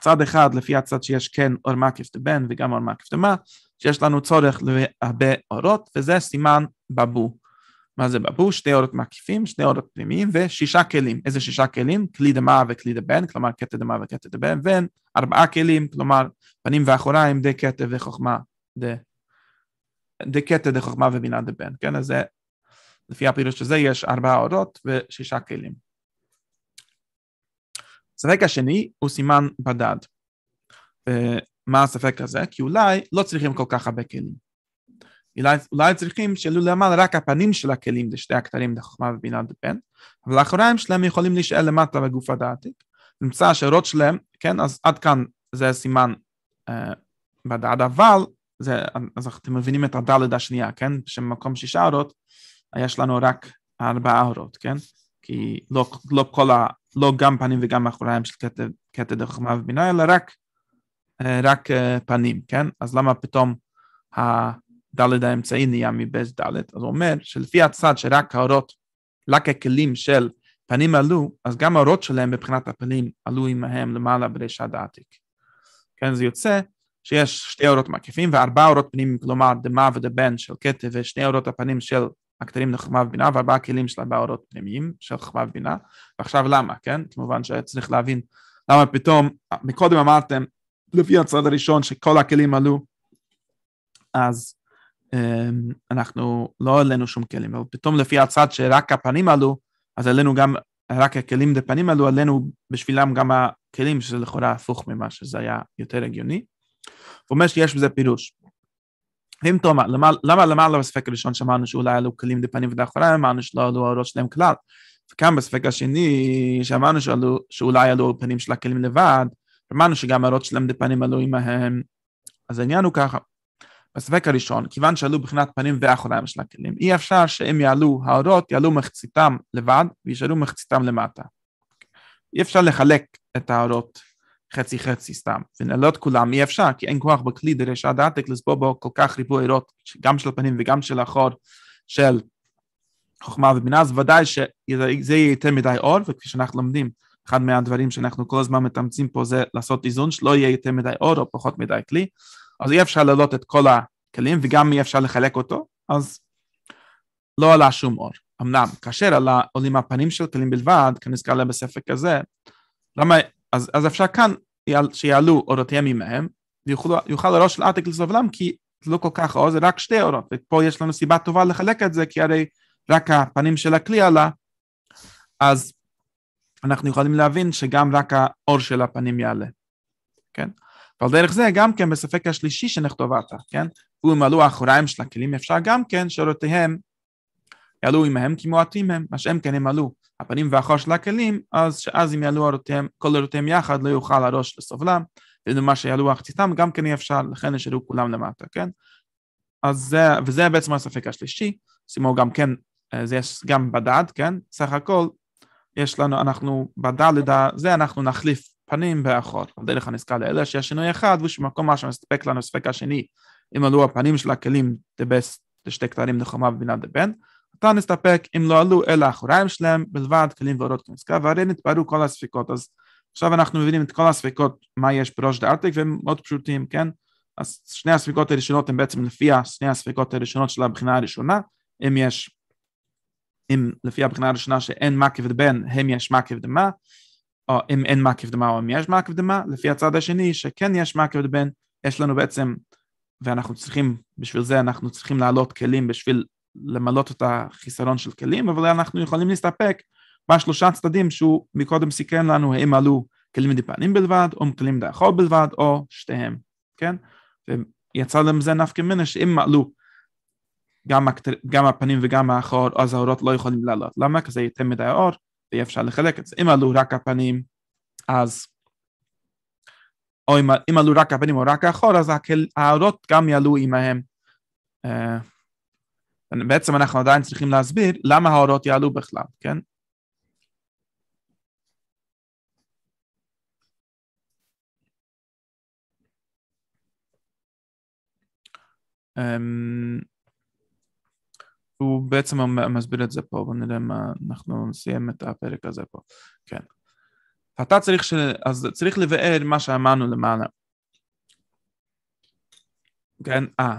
Speaker 1: צד אחד לפי הצד שיש כן אור מקף דבן וגם אור מקף דמה, שיש לנו צורך להרבה אורות, וזה סימן בבו. מה זה בבוש? שתי אורות מקיפים, שני אורות פנימיים ושישה כלים. איזה שישה כלים? כלי דמה וכלי דבן, כלומר קטע דמה וקטע דבן, ארבעה כלים, כלומר פנים ואחוריים, די קטע וחוכמה, די, די קטע דחוכמה ובינה דבן, כן? אז זה, לפי הפעילות של זה יש ארבעה אורות ושישה כלים. הספק השני הוא סימן בדד. אה, מה הספק הזה? כי אולי לא צריכים כל כך הרבה כלים. אולי, צריכים שיעלו למעלה רק הפנים של הכלים, זה שתי הכתרים, זה חוכמה ובינה ובן, אבל האחוריים שלהם יכולים להישאר למטה בגוף הדעתי. נמצא השערות שלהם, כן, אז עד כאן זה הסימן אה, בדעת, אבל, זה, אז אתם מבינים את הדלת השנייה, כן, שבמקום שישה אורות, יש לנו רק ארבעה אורות, כן, כי לא, לא כל ה... לא גם פנים וגם אחוריים של קטע, קטע דחוכמה ובינה, אלא רק, אה, רק אה, פנים, כן, אז למה פתאום ה... ד' האמצעי נהיה מבז ד', אז הוא אומר שלפי הצד שרק האורות, רק הכלים של פנים עלו, אז גם האורות שלהם מבחינת הפנים עלו עמהם למעלה ברישה דעתיק. כן, זה יוצא שיש שתי אורות מקיפים וארבע אורות פנים, כלומר דמה ודבן של קטע ושני אורות הפנים של הכתרים לחכמה ובינה וארבעה כלים של ארבע אורות פנימיים של חכמה ובינה. ועכשיו למה, כן? כמובן שצריך להבין למה פתאום, מקודם אמרתם, לפי הצד הראשון שכל הכלים עלו, אז אמ, אנחנו לא העלינו שום כלים, אבל פתאום לפי הצד שרק הפנים עלו, אז עלינו גם, רק הכלים דפנים עלו, עלינו בשבילם גם הכלים, שזה לכאורה הפוך ממה שזה היה יותר הגיוני. הוא אומר שיש בזה פירוש. אם תאמר, למה, למעלה לא בספק הראשון שאמרנו שאולי עלו כלים דפנים ודאחורה, אמרנו שלא עלו האורות שלהם כלל. וכאן בספק השני, שאמרנו שעלו, שאולי עלו הפנים של הכלים לבד, אמרנו שגם האורות שלהם דפנים עלו עמהם. אז העניין הוא ככה, בספק הראשון, כיוון שעלו בחינת פנים ואחוריים של הכלים, אי אפשר שאם יעלו האורות, יעלו מחציתם לבד וישארו מחציתם למטה. אי אפשר לחלק את האורות חצי חצי סתם, ונעלות כולם אי אפשר, כי אין כוח בכלי דרישת דעתק לסבור בו כל כך ריבוי אורות, גם של הפנים וגם של החור, של חוכמה ובינה, אז ודאי שזה יהיה יותר מדי אור, וכפי שאנחנו לומדים, אחד מהדברים שאנחנו כל הזמן מתאמצים פה זה לעשות איזון, שלא יהיה יותר מדי אור או פחות מדי כלי, אז אי אפשר להעלות את כל הכלים וגם אי אפשר לחלק אותו, אז לא עלה שום אור. אמנם, כאשר עלה, עולים הפנים של כלים בלבד, כנזכר לה בספר כזה, למה, אז, אז אפשר כאן שיעלו אורותיהם ממהם, ויוכל הראש של עתיק לסוף עולם, כי זה לא כל כך אור, זה רק שתי אורות, ופה יש לנו סיבה טובה לחלק את זה, כי הרי רק הפנים של הכלי עלה, אז אנחנו יכולים להבין שגם רק האור של הפנים יעלה, כן? ועל דרך זה גם כן בספק השלישי שנכתוב עתה, כן? ומלאו האחוריים של הכלים אפשר גם כן שאורותיהם יעלו עמהם כי מועטים הם, מה שהם כן הם עלו. הפנים והחור של הכלים, אז שאז אם יעלו אורותיהם, כל אורותיהם יחד לא יוכל הראש לסובלם, ולמה שיעלו החציתם גם כן אי אפשר, לכן נשארו כולם למטה, כן? אז זה, וזה בעצם הספק השלישי, שימו גם כן, אה, זה יש גם בדד, כן? סך הכל, יש לנו, אנחנו, בדד לדע, זה אנחנו נחליף פנים באחות. והאחות. הדרך הנזכר לאלה שיש שינוי אחד, ושמקום מה שמספק לנו הספק השני, אם עלו הפנים של הכלים דבס לשתי כתרים נחמה ובינה דבן, אתה נסתפק אם לא עלו אל האחוריים שלהם, בלבד כלים ואורות כנזכר, והרי נתפרו כל הספקות. אז עכשיו אנחנו מבינים את כל הספקות, מה יש בראש דארטיק, והם מאוד פשוטים, כן? אז שני הספקות הראשונות הן בעצם לפי שני הספקות הראשונות של הבחינה הראשונה, אם יש, אם לפי הבחינה הראשונה שאין מקיף דבן, הם יש מקיף דמה, או אם אין מעקב דמה או אם יש מעקב דמה, לפי הצד השני שכן יש מעקב דמה, יש לנו בעצם, ואנחנו צריכים, בשביל זה אנחנו צריכים להעלות כלים בשביל למלות את החיסרון של כלים, אבל אנחנו יכולים להסתפק בשלושה צדדים שהוא מקודם סיכן לנו האם עלו כלים מדיפנים בלבד, או כלים דאחור בלבד, או שתיהם, כן? ויצא להם זה נפקא מינה שאם עלו גם, הקטר, גם הפנים וגם האחור, אז האורות לא יכולים לעלות. למה? כי זה יותר מדי אור, ואי אפשר לחלק את זה. אם עלו רק הפנים, אז... או אם, אם עלו רק הפנים או רק האחור, אז האורות גם יעלו עמהם. Uh, בעצם אנחנו עדיין צריכים להסביר למה האורות יעלו בכלל, כן? Um, הוא בעצם מסביר את זה פה, ונראה מה אנחנו נסיים את הפרק הזה פה, כן. אתה צריך, ש... אז צריך לבאר מה שאמרנו למעלה. כן, אה,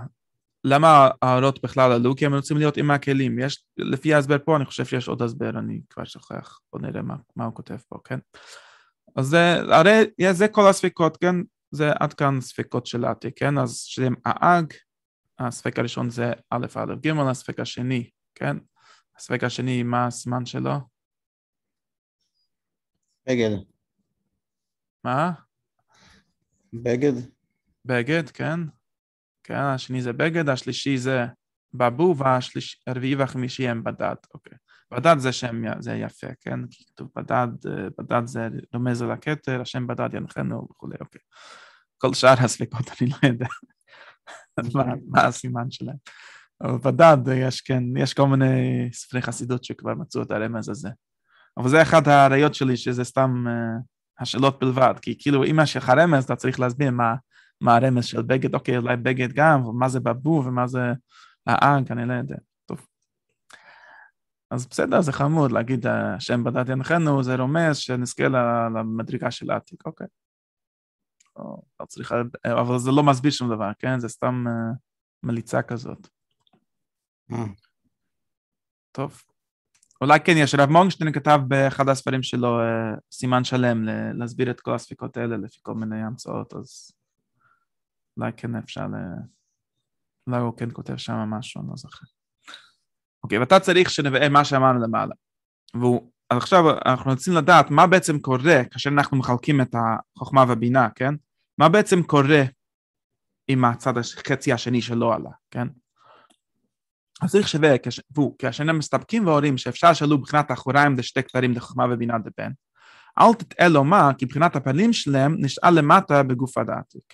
Speaker 1: למה ההערות בכלל עלו? כי הם רוצים להיות עם הכלים. יש, לפי ההסבר פה, אני חושב שיש עוד הסבר, אני כבר שוכח, בוא נראה מה, מה הוא כותב פה, כן? אז זה, הרי זה כל הספיקות, כן? זה עד כאן ספיקות של עתי, כן? אז שהם האג, הספק הראשון זה א' א' ג', הספק השני, כן? הספק השני, מה הזמן שלו? בגד. מה? בגד. בגד, כן. כן, השני זה בגד, השלישי זה בבו, והרביעי והחמישי הם בדד, אוקיי. בדד זה שם, זה יפה, כן? כי כתוב בדד, אה, בדד זה רומז על הכתר, השם בדד ינחנו וכולי, אוקיי. כל שאר הספקות אני לא יודע. מה, מה הסימן שלהם. אבל בדד יש כן, יש כל מיני ספרי חסידות שכבר מצאו את הרמז הזה. אבל זה אחת הראיות שלי, שזה סתם uh, השאלות בלבד, כי כאילו אם יש לך רמז, אתה צריך להסביר מה, מה הרמז של בגד, אוקיי, אולי בגד גם, ומה זה בבו, ומה זה האנג, אני לא יודע. טוב. אז בסדר, זה חמוד להגיד השם בדד ינחנו, זה רומז שנזכה למדרגה של העתיק, אוקיי. לא, לא צריך, אבל זה לא מסביר שום דבר, כן? זה סתם אה, מליצה כזאת. אה. טוב. אולי כן יש, הרב מונגשטיין כתב באחד הספרים שלו אה, סימן שלם להסביר את כל הספיקות האלה לפי כל מיני המצאות, אז אולי כן אפשר ל... אולי הוא כן כותב שם משהו, אני לא זוכר. אוקיי, ואתה צריך שנראה מה שאמרנו למעלה. והוא עכשיו אנחנו רוצים לדעת מה בעצם קורה כאשר אנחנו מחלקים את החוכמה והבינה, כן? מה בעצם קורה עם הצד החצי השני שלא עלה, כן? אז צריך שווה, והוא, כאשר הם מסתפקים ואומרים שאפשר שאלו בחינת האחוריים לשתי כתרים לחוכמה ובינה דבן, אל תטעה לומר כי בחינת הפנים שלהם נשאל למטה בגוף הדעתיק.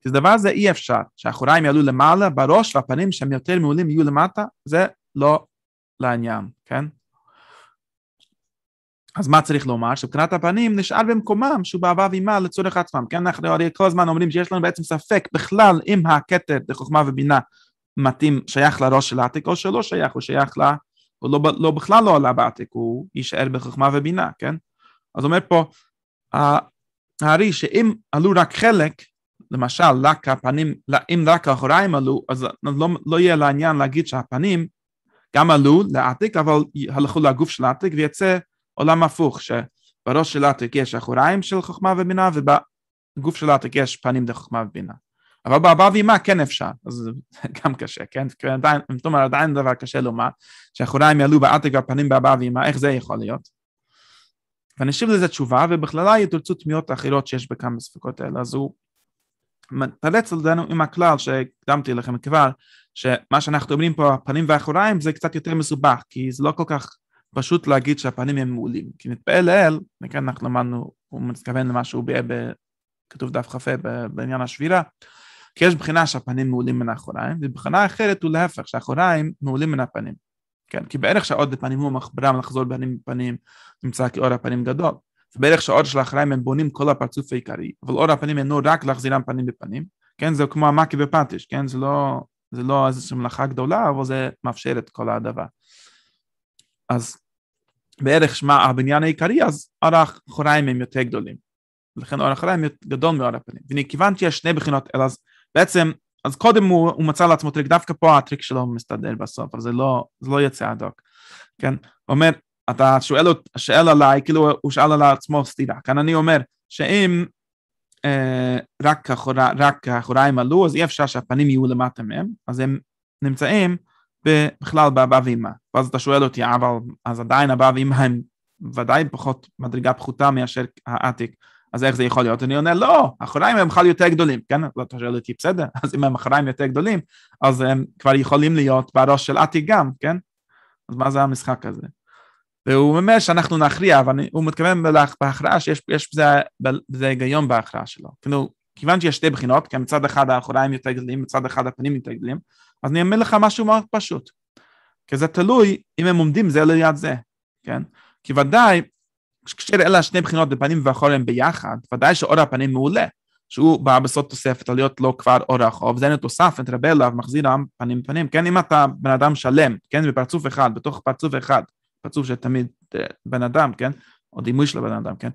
Speaker 1: כי דבר זה אי אפשר, שהאחוריים יעלו למעלה בראש והפנים שהם יותר מעולים יהיו למטה, זה לא לעניין, כן? אז מה צריך לומר? שבחינת הפנים נשאר במקומם שהוא באהבה ואימה לצורך עצמם. כן, אנחנו הרי כל הזמן אומרים שיש לנו בעצם ספק בכלל אם הכתר לחוכמה ובינה מתאים, שייך לראש של העתיק או שלא שייך, הוא שייך ל... הוא לא, לא בכלל לא עלה בעתיק, הוא יישאר בחוכמה ובינה, כן? אז אומר פה הארי שאם עלו רק חלק, למשל רק הפנים, אם רק האחוריים עלו, אז לא, לא יהיה לעניין להגיד שהפנים גם עלו לעתיק, אבל הלכו לגוף של העתיק ויצא עולם הפוך, שבראש של עתק יש אחוריים של חוכמה ובינה, ובגוף של עתק יש פנים לחוכמה ובינה. אבל באהבה ואימה כן אפשר, אז זה גם קשה, כן? כי עדיין, זאת אומרת, עדיין דבר קשה לומר, שאחוריים יעלו בעתק והפנים באהבה ואימה, איך זה יכול להיות? ואני אשיב לזה תשובה, ובכללה יתורצו תמיהות אחרות שיש בכמה ספקות האלה, אז הוא מתרץ על ידינו עם הכלל שהקדמתי לכם כבר, שמה שאנחנו אומרים פה, הפנים והאחוריים, זה קצת יותר מסובך, כי זה לא כל כך פשוט להגיד שהפנים הם מעולים. כי נתפעל לאל, וכאן אנחנו למדנו, הוא מתכוון למה שהוא ביאה כתוב דף כ"ה בעניין השבירה, כי יש בחינה שהפנים מעולים מן האחוריים, ובחינה אחרת הוא להפך, שהאחוריים מעולים מן הפנים. כן, כי בערך שהעוד בפנים הוא מחברם לחזור בפנים בפנים, נמצא כאור הפנים גדול. ובערך שהעוד של האחוריים הם בונים כל הפרצוף העיקרי, אבל אור הפנים אינו רק להחזירם פנים בפנים, כן, זה כמו המאקי בפטיש, כן, זה לא, זה לא איזושהי מלאכה גדולה, אבל זה מאפשר את כל הדבר. אז בערך שמע הבניין העיקרי, אז אור האחוריים הם יותר גדולים. לכן אור האחוריים גדול מאור הפנים. ומכיוון שיש שני בחינות, אז בעצם, אז קודם הוא, הוא מצא לעצמו טריק, דווקא פה הטריק שלו מסתדר בסוף, אז זה לא, זה לא יוצא הדוק. כן? הוא אומר, אתה שואל, שואל עליי, כאילו הוא שאל על עצמו סתירה. כאן אני אומר, שאם אה, רק, האחוריים עלו, אז אי אפשר שהפנים יהיו למטה מהם, אז הם נמצאים בכלל באבא ואמא. ואז אתה שואל אותי, אבל אז עדיין אבא ואמא הם ודאי פחות, מדרגה פחותה מאשר העתיק, אז איך זה יכול להיות? אני עונה, לא, אחריים הם בכלל יותר גדולים, כן? אז אתה שואל אותי, בסדר, אז אם הם אחריים יותר גדולים, אז הם כבר יכולים להיות בראש של עתיק גם, כן? אז מה זה המשחק הזה? והוא אומר שאנחנו נכריע, אבל הוא מתכוון בהכרעה שיש בזה, בזה היגיון בהכרעה שלו. כאילו, כיוון שיש שתי בחינות, כי מצד אחד האחוריים יותר גדולים, מצד אחד הפנים יותר גדולים, אז אני אומר לך משהו מאוד פשוט. כי זה תלוי אם הם עומדים זה ליד זה, כן? כי ודאי, כשאלה שני בחינות בפנים ואחוריים ביחד, ודאי שאור הפנים מעולה, שהוא בא בסוד תוספת על להיות לו כבר אור החוב, זה נתוסף, נתרבה אליו, מחזיר העם פנים פנים, כן? אם אתה בן אדם שלם, כן? בפרצוף אחד, בתוך פרצוף אחד, פרצוף שתמיד אה, בן אדם, כן? או דימוי של הבן אדם, כן?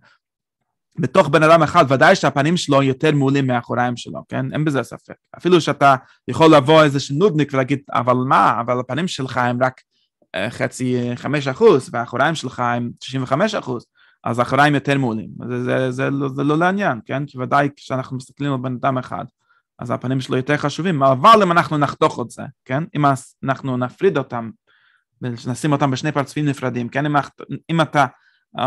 Speaker 1: בתוך בן אדם אחד, ודאי שהפנים שלו יותר מעולים מהאחוריים שלו, כן? אין בזה ספק. אפילו שאתה יכול לבוא איזה שנודניק ולהגיד, אבל מה, אבל הפנים שלך הם רק אה, חצי, אה, חמש אחוז, והאחוריים שלך הם וחמש אחוז, אז האחוריים יותר מעולים. זה, זה, זה, זה, לא, זה לא לעניין, כן? כי ודאי כשאנחנו מסתכלים על בן אדם אחד, אז הפנים שלו יותר חשובים, אבל אם אנחנו נחתוך את זה, כן? אם אנחנו נפריד אותם, נשים אותם בשני פרצפים נפרדים, כן? אם, אם אתה...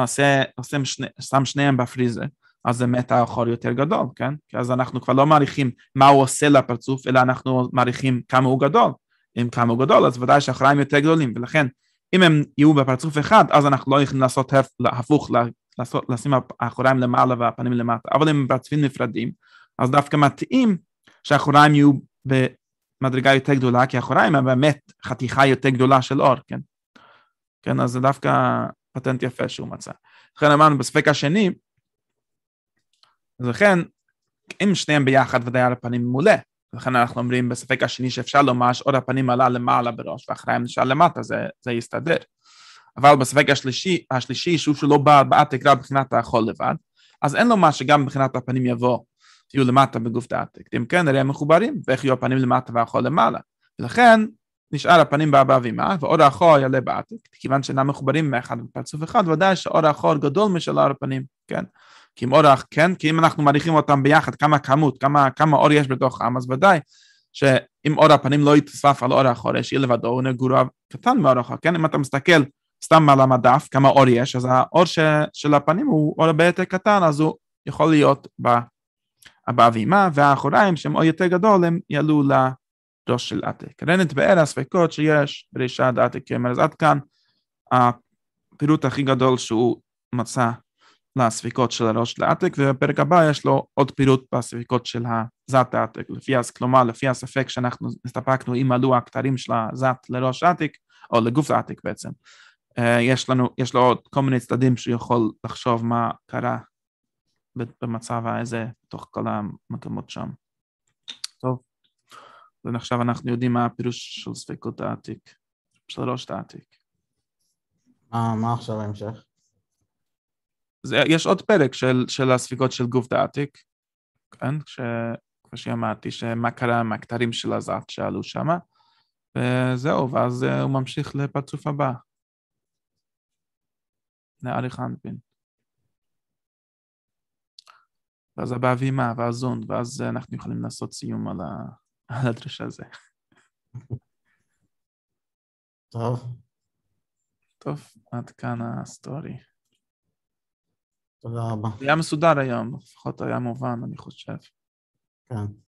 Speaker 1: עושה, עושה שני, שם שניהם בפריזר, אז זה באמת האחור יותר גדול, כן? כי אז אנחנו כבר לא מעריכים מה הוא עושה לפרצוף, אלא אנחנו מעריכים כמה הוא גדול. אם כמה הוא גדול, אז ודאי שהחוריים יותר גדולים, ולכן אם הם יהיו בפרצוף אחד, אז אנחנו לא יכולים לעשות הפ... הפוך, לעשות, לשים החוריים למעלה והפנים למטה, אבל אם הם פרצופים נפרדים, אז דווקא מתאים שהחוריים יהיו במדרגה יותר גדולה, כי האחוריים הם באמת חתיכה יותר גדולה של אור, כן? כן, אז זה דווקא פטנט יפה שהוא מצא. לכן אמרנו בספק השני, אז לכן, אם שניהם ביחד ודאי על הפנים מעולה, לכן אנחנו אומרים בספק השני שאפשר לומר שעוד הפנים עלה למעלה בראש ואחריהם נשאר למטה, זה, זה יסתדר. אבל בספק השלישי, השלישי שוב שהוא לא בא בעת תקרה מבחינת האכול לבד, אז אין לו מה שגם מבחינת הפנים יבוא, יהיו למטה בגוף דעתק. אם כן, הרי הם מחוברים, ואיך יהיו הפנים למטה והאכול למעלה. ולכן, נשאר הפנים באבא ואמא, ואור האחור יעלה בעתיק, כיוון שאינם מחוברים מאחד בפרצוף אחד, ודאי שאור האחור גדול משל אור הפנים, כן? כי אם אור האח, כן? כי אם אנחנו מעריכים אותם ביחד, כמה כמות, כמה, כמה אור יש בתוך העם, אז ודאי שאם אור הפנים לא יתוסף על אור האחור, יש ישאיר לבדו, הוא נגורו קטן מאור האחור, כן? אם אתה מסתכל סתם על המדף, כמה אור יש, אז האור ש, של הפנים הוא אור הרבה יותר קטן, אז הוא יכול להיות באבא ואמא, והאחוריים שהם אור יותר גדול, הם יעלו ל... לה... לא של עתיק. רנת באר הספקות שיש ברישה עד עתיק כמר. אז עד כאן הפירוט הכי גדול שהוא מצא לספקות של הראש של לעתיק, ובפרק הבא יש לו עוד פירוט בספקות של הזת העתיק. לפי, כלומר, לפי הספק שאנחנו הסתפקנו אם עלו הכתרים של הזת לראש עתיק, או לגוף העתיק בעצם. אה, יש, לנו, יש לו עוד כל מיני צדדים שיכול לחשוב מה קרה במצב הזה, תוך כל המקומות שם. טוב. ועכשיו אנחנו יודעים מה הפירוש של ספקות העתיק, של ראש העתיק. מה, מה עכשיו ההמשך? זה, יש עוד פרק של, של הספיקות של גוף דעתיק, כן? ש, כמו שאמרתי, שמה קרה עם הכתרים של הזעת שעלו שם, וזהו, ואז אה, הוא ממשיך לפרצוף הבא. לאריך אנפין. ואז הבא אבימה, ואז זון, אה, ואז אנחנו יכולים לעשות סיום על ה... על הדרישה זה. טוב. טוב, עד כאן הסטורי. תודה רבה. היה מסודר היום, לפחות היה מובן, אני חושב. כן.